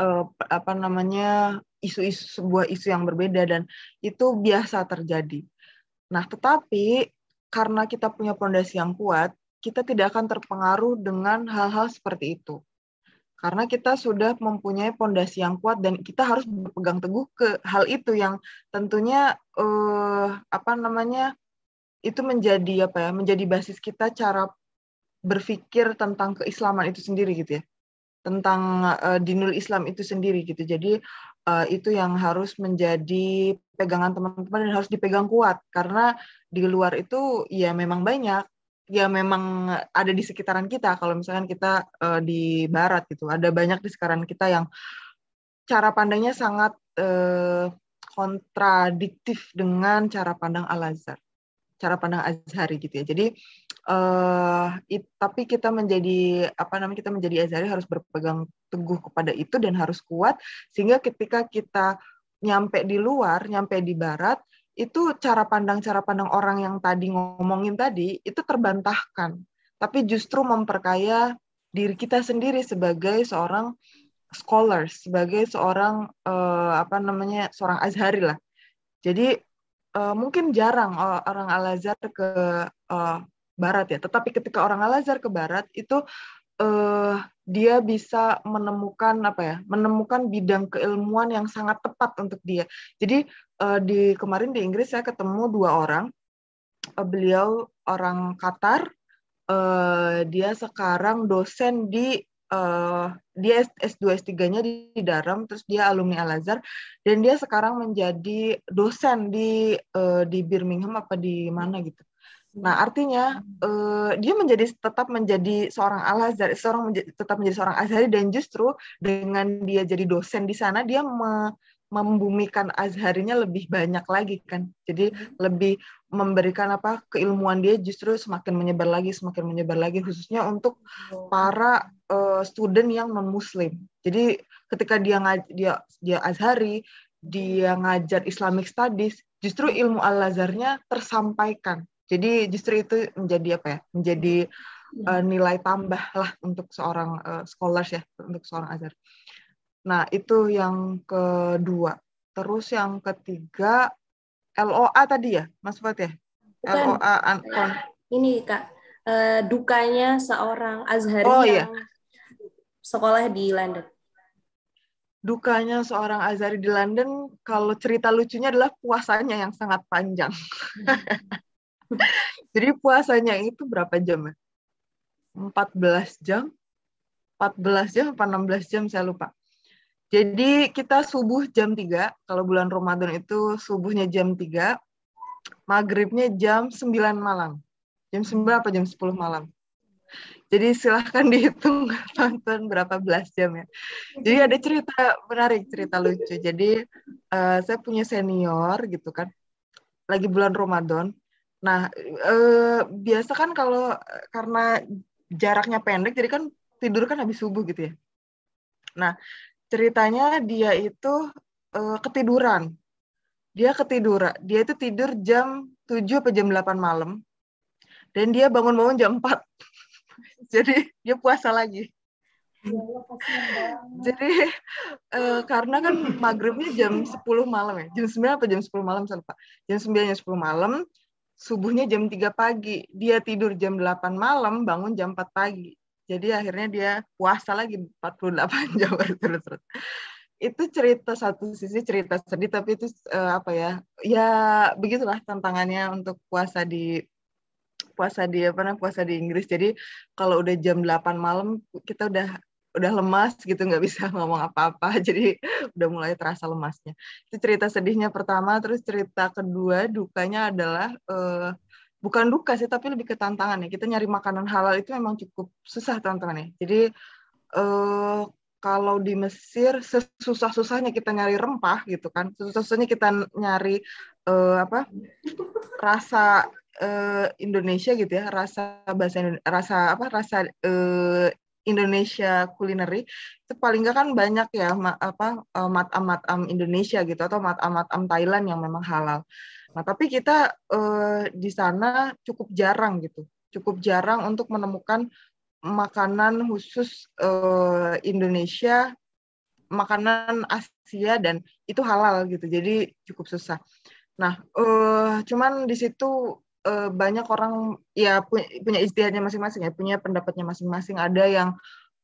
uh, apa namanya isu-isu sebuah isu yang berbeda dan itu biasa terjadi nah tetapi karena kita punya pondasi yang kuat kita tidak akan terpengaruh dengan hal-hal seperti itu karena kita sudah mempunyai pondasi yang kuat dan kita harus berpegang teguh ke hal itu yang tentunya eh, apa namanya itu menjadi apa ya menjadi basis kita cara berpikir tentang keislaman itu sendiri gitu ya tentang eh, dinul Islam itu sendiri gitu jadi eh, itu yang harus menjadi pegangan teman-teman dan harus dipegang kuat karena di luar itu ya memang banyak ya memang ada di sekitaran kita kalau misalkan kita uh, di barat gitu ada banyak di sekitaran kita yang cara pandangnya sangat uh, kontradiktif dengan cara pandang Al Azhar cara pandang Azhari gitu ya. Jadi uh, it, tapi kita menjadi apa namanya kita menjadi Azhari harus berpegang teguh kepada itu dan harus kuat sehingga ketika kita nyampe di luar, nyampe di barat, itu cara pandang cara pandang orang yang tadi ngomongin tadi itu terbantahkan tapi justru memperkaya diri kita sendiri sebagai seorang scholar sebagai seorang uh, apa namanya seorang azhari lah jadi uh, mungkin jarang orang al azhar ke uh, barat ya tetapi ketika orang al azhar ke barat itu uh, dia bisa menemukan apa ya menemukan bidang keilmuan yang sangat tepat untuk dia jadi Eh, di kemarin di Inggris saya ketemu dua orang. Uh, beliau orang Qatar. Uh, dia sekarang dosen di uh, dia S2 S3-nya di, di Durham, terus dia alumni Al Azhar dan dia sekarang menjadi dosen di uh, di Birmingham apa di mana gitu. Nah, artinya uh, dia menjadi tetap menjadi seorang Al Azhar, seorang menjadi, tetap menjadi seorang Azhari dan justru dengan dia jadi dosen di sana dia me, membumikan Azharinya lebih banyak lagi kan. Jadi hmm. lebih memberikan apa keilmuan dia justru semakin menyebar lagi, semakin menyebar lagi khususnya untuk oh. para uh, student yang non muslim. Jadi ketika dia dia dia Azhari, dia ngajar Islamic Studies, justru ilmu Al-Azharnya tersampaikan. Jadi justru itu menjadi apa ya? Menjadi uh, nilai tambah lah untuk seorang uh, scholars ya, untuk seorang Azhar. Nah, itu yang kedua. Terus yang ketiga LOA tadi ya, Mas Fuad ya? Bukan. LOA Ancon. Ini Kak, eh, dukanya seorang Azhari oh, iya. yang iya. sekolah di London. Dukanya seorang Azhari di London, kalau cerita lucunya adalah puasanya yang sangat panjang. Jadi puasanya itu berapa jam ya? 14 jam? 14 jam apa 16 jam saya lupa. Jadi kita subuh jam 3, kalau bulan Ramadan itu subuhnya jam 3, maghribnya jam 9 malam. Jam 9 apa jam 10 malam? Jadi silahkan dihitung nonton berapa belas jam ya. Jadi ada cerita menarik, cerita lucu. Jadi uh, saya punya senior gitu kan, lagi bulan Ramadan. Nah, uh, biasa kan kalau karena jaraknya pendek, jadi kan tidur kan habis subuh gitu ya. Nah, ceritanya dia itu uh, ketiduran. Dia ketiduran. Dia itu tidur jam 7 atau jam 8 malam. Dan dia bangun-bangun jam 4. Jadi dia puasa lagi. Iya, Jadi uh, karena kan maghribnya jam 10 malam ya. Jam 9 atau jam 10 malam saya lupa. Jam 9 jam 10 malam, subuhnya jam 3 pagi. Dia tidur jam 8 malam, bangun jam 4 pagi. Jadi akhirnya dia puasa lagi 48 jam berturut-turut. Itu cerita satu sisi cerita sedih tapi itu uh, apa ya? Ya begitulah tantangannya untuk puasa di puasa di apa namanya puasa di Inggris. Jadi kalau udah jam 8 malam kita udah udah lemas gitu nggak bisa ngomong apa-apa jadi udah mulai terasa lemasnya itu cerita sedihnya pertama terus cerita kedua dukanya adalah uh, bukan duka sih tapi lebih ke tantangan ya kita nyari makanan halal itu memang cukup susah teman-teman ya jadi uh, kalau di Mesir susah susahnya kita nyari rempah gitu kan susah susahnya kita nyari uh, apa rasa uh, Indonesia gitu ya rasa bahasa Indonesia, rasa apa rasa uh, Indonesia kulineri itu paling nggak kan banyak ya ma apa matam-matam Indonesia gitu atau matam-matam Thailand yang memang halal Nah, tapi kita eh, di sana cukup jarang gitu, cukup jarang untuk menemukan makanan khusus eh, Indonesia, makanan Asia dan itu halal gitu. Jadi cukup susah. Nah, eh, cuman di situ eh, banyak orang ya punya istilahnya masing-masing ya, punya pendapatnya masing-masing. Ada yang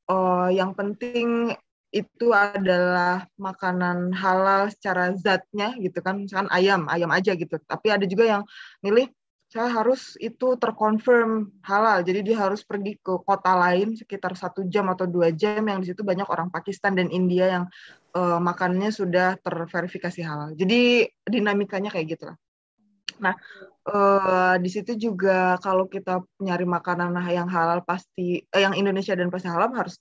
uh, yang penting itu adalah makanan halal secara zatnya gitu kan misalkan ayam ayam aja gitu tapi ada juga yang milih saya harus itu terkonfirm halal jadi dia harus pergi ke kota lain sekitar satu jam atau dua jam yang di situ banyak orang Pakistan dan India yang uh, eh, makannya sudah terverifikasi halal jadi dinamikanya kayak gitulah nah uh, di situ juga kalau kita nyari makanan yang halal pasti eh, yang Indonesia dan pasti halal harus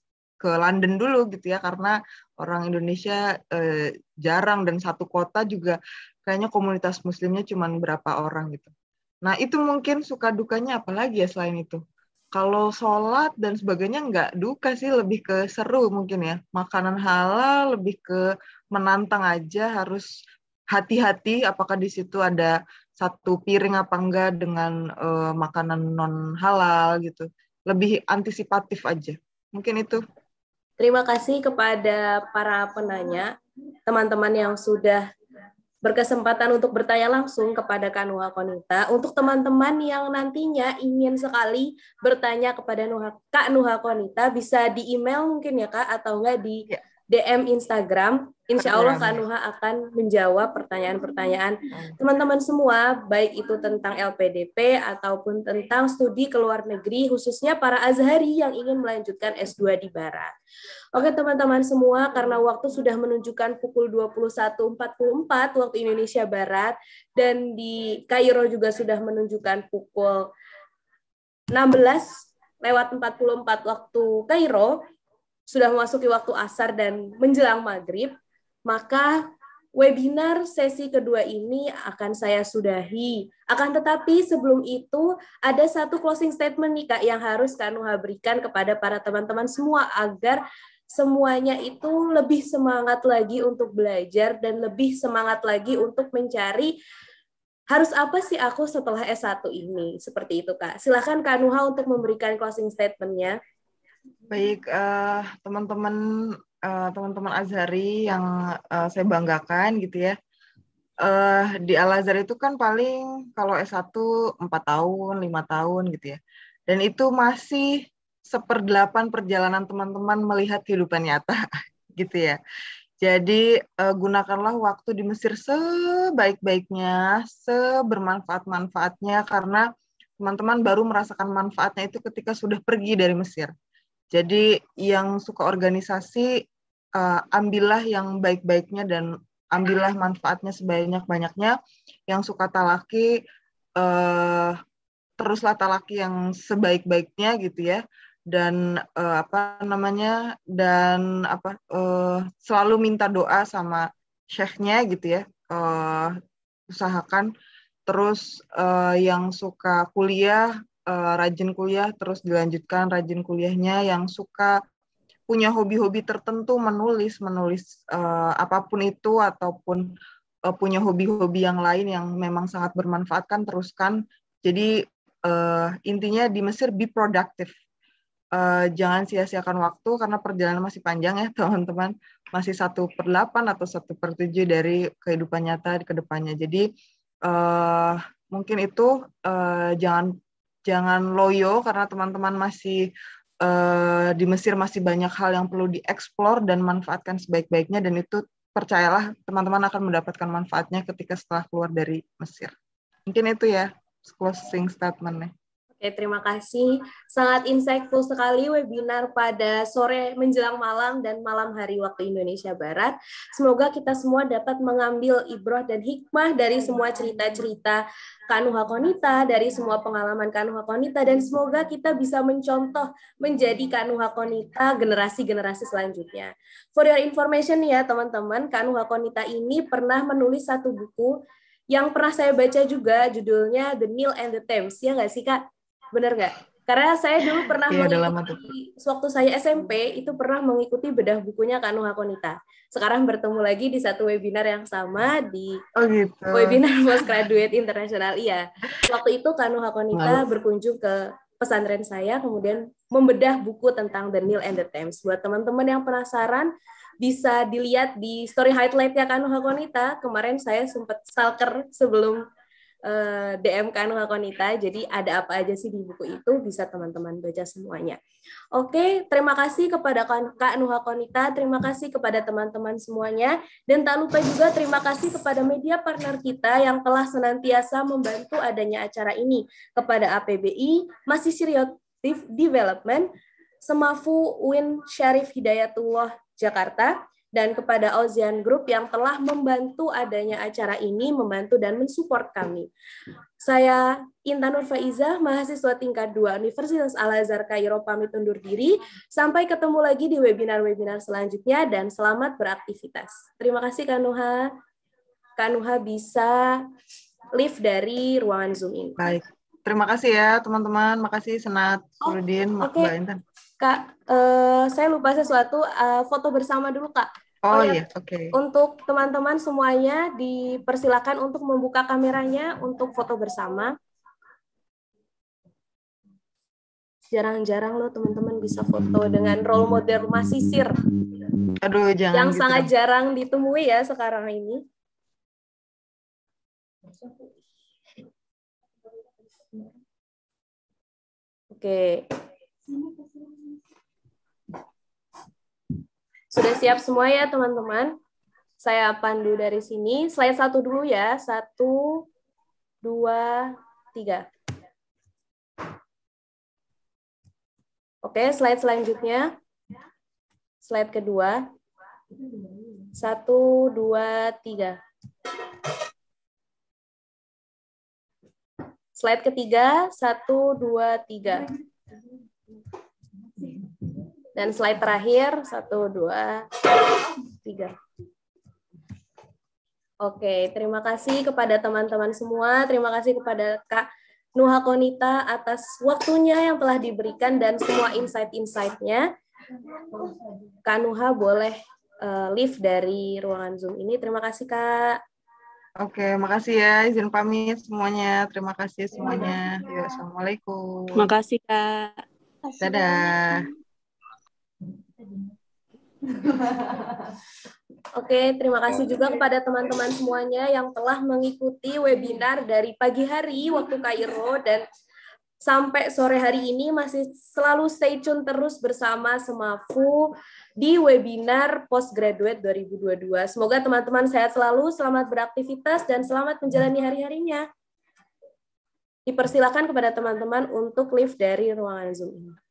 ke London dulu gitu ya karena orang Indonesia eh, jarang dan satu kota juga kayaknya komunitas muslimnya cuma berapa orang gitu. Nah, itu mungkin suka dukanya apalagi ya selain itu. Kalau sholat dan sebagainya nggak duka sih, lebih ke seru mungkin ya. Makanan halal lebih ke menantang aja, harus hati-hati apakah di situ ada satu piring apa enggak dengan uh, makanan non halal gitu. Lebih antisipatif aja. Mungkin itu Terima kasih kepada para penanya, teman-teman yang sudah berkesempatan untuk bertanya langsung kepada Kanwa Konita. Untuk teman-teman yang nantinya ingin sekali bertanya kepada Nuha, Kak Nuha Konita, bisa di email mungkin ya Kak, atau enggak di ya. DM Instagram. Insya Allah Kak Nuha akan menjawab pertanyaan-pertanyaan teman-teman semua, baik itu tentang LPDP ataupun tentang studi ke luar negeri, khususnya para Azhari yang ingin melanjutkan S2 di Barat. Oke teman-teman semua, karena waktu sudah menunjukkan pukul 21.44 waktu Indonesia Barat, dan di Kairo juga sudah menunjukkan pukul 16 lewat 44 waktu Kairo, sudah memasuki waktu asar dan menjelang maghrib, maka webinar sesi kedua ini akan saya sudahi. Akan tetapi sebelum itu ada satu closing statement nih Kak yang harus Kanuha berikan kepada para teman-teman semua agar semuanya itu lebih semangat lagi untuk belajar dan lebih semangat lagi untuk mencari harus apa sih aku setelah S1 ini? Seperti itu Kak. Silahkan Kak Nuha untuk memberikan closing statementnya. nya Baik, eh, teman-teman uh, teman-teman uh, Azhari yang uh, saya banggakan gitu ya. Uh, di Al-Azhar itu kan paling kalau S1 4 tahun, 5 tahun gitu ya. Dan itu masih seperdelapan perjalanan teman-teman melihat kehidupan nyata gitu ya. Jadi uh, gunakanlah waktu di Mesir sebaik-baiknya, sebermanfaat-manfaatnya karena teman-teman baru merasakan manfaatnya itu ketika sudah pergi dari Mesir. Jadi yang suka organisasi uh, ambillah yang baik-baiknya dan ambillah manfaatnya sebanyak-banyaknya. Yang suka talaki uh, teruslah talaki yang sebaik-baiknya gitu ya dan uh, apa namanya dan apa uh, selalu minta doa sama syekhnya gitu ya uh, usahakan terus uh, yang suka kuliah Eh, rajin kuliah terus dilanjutkan rajin kuliahnya yang suka punya hobi-hobi tertentu menulis menulis uh, apapun itu ataupun uh, punya hobi-hobi yang lain yang memang sangat bermanfaat kan teruskan jadi uh, intinya di Mesir be productive uh, jangan sia-siakan waktu karena perjalanan masih panjang ya teman-teman masih satu per delapan atau satu per tujuh dari kehidupan nyata di kedepannya jadi uh, mungkin itu uh, jangan jangan loyo karena teman-teman masih uh, di Mesir masih banyak hal yang perlu dieksplor dan manfaatkan sebaik-baiknya dan itu percayalah teman-teman akan mendapatkan manfaatnya ketika setelah keluar dari Mesir. Mungkin itu ya closing statementnya. Oke, terima kasih. Sangat insightful sekali webinar pada sore menjelang malam dan malam hari waktu Indonesia Barat. Semoga kita semua dapat mengambil ibroh dan hikmah dari semua cerita-cerita Kanuha Konita, dari semua pengalaman Kanuha Konita, dan semoga kita bisa mencontoh menjadi Kanuha Konita generasi-generasi selanjutnya. For your information ya teman-teman, Kanuha Konita ini pernah menulis satu buku yang pernah saya baca juga judulnya The Nil and the Thames, ya nggak sih Kak? benar nggak? Karena saya dulu pernah ya, mengikuti, waktu saya SMP itu pernah mengikuti bedah bukunya Kak Nuha Konita. Sekarang bertemu lagi di satu webinar yang sama di oh, gitu. webinar Postgraduate Internasional. Iya, waktu itu Kak Nuha Konita Malu. berkunjung ke pesantren saya, kemudian membedah buku tentang The Nile and the Thames. Buat teman-teman yang penasaran, bisa dilihat di story highlight ya Kak Nuha Konita. Kemarin saya sempat stalker sebelum uh, eh, DM kan Konita. Jadi ada apa aja sih di buku itu bisa teman-teman baca semuanya. Oke, terima kasih kepada Kak Nuha Konita, terima kasih kepada teman-teman semuanya, dan tak lupa juga terima kasih kepada media partner kita yang telah senantiasa membantu adanya acara ini kepada APBI, Masih Seriatif Development, Semafu Win Syarif Hidayatullah Jakarta, dan kepada Ozean Group yang telah membantu adanya acara ini, membantu dan mensupport kami. Saya Intan Nurfaiza, mahasiswa tingkat 2 Universitas Al-Azhar Kairo pamit undur diri. Sampai ketemu lagi di webinar-webinar selanjutnya dan selamat beraktivitas. Terima kasih Kanuha. Kanuha bisa live dari ruangan Zoom ini. Baik. Terima kasih ya teman-teman. Makasih Senat, Rudin, oh, Mbak Intan. Kak, uh, saya lupa sesuatu. Uh, foto bersama dulu, Kak. Oh, oh ya. iya, oke. Okay. Untuk teman-teman semuanya dipersilakan untuk membuka kameranya untuk foto bersama. Jarang-jarang loh teman-teman bisa foto dengan role model rumah sisir. Aduh, jangan. Yang gitu. sangat jarang ditemui ya sekarang ini. Oke. Okay. Sudah siap semua ya teman-teman? Saya pandu dari sini. Slide satu dulu ya. Satu, dua, tiga. Oke, slide selanjutnya. Slide kedua. Satu, dua, tiga. Slide ketiga, satu, dua, tiga. Dan slide terakhir, satu, dua, tiga. Oke, terima kasih kepada teman-teman semua. Terima kasih kepada Kak Nuha Konita atas waktunya yang telah diberikan dan semua insight-insightnya. Kak Nuha boleh uh, leave dari ruangan Zoom ini. Terima kasih, Kak. Oke, makasih ya. Izin pamit semuanya. Terima kasih semuanya. Ya, Assalamualaikum. Makasih, Kak. Dadah. Oke, terima kasih juga kepada teman-teman semuanya yang telah mengikuti webinar dari pagi hari waktu Kairo dan sampai sore hari ini masih selalu stay tune terus bersama Semafu di webinar Postgraduate 2022. Semoga teman-teman sehat selalu, selamat beraktivitas dan selamat menjalani hari-harinya. Dipersilakan kepada teman-teman untuk lift dari ruangan Zoom ini.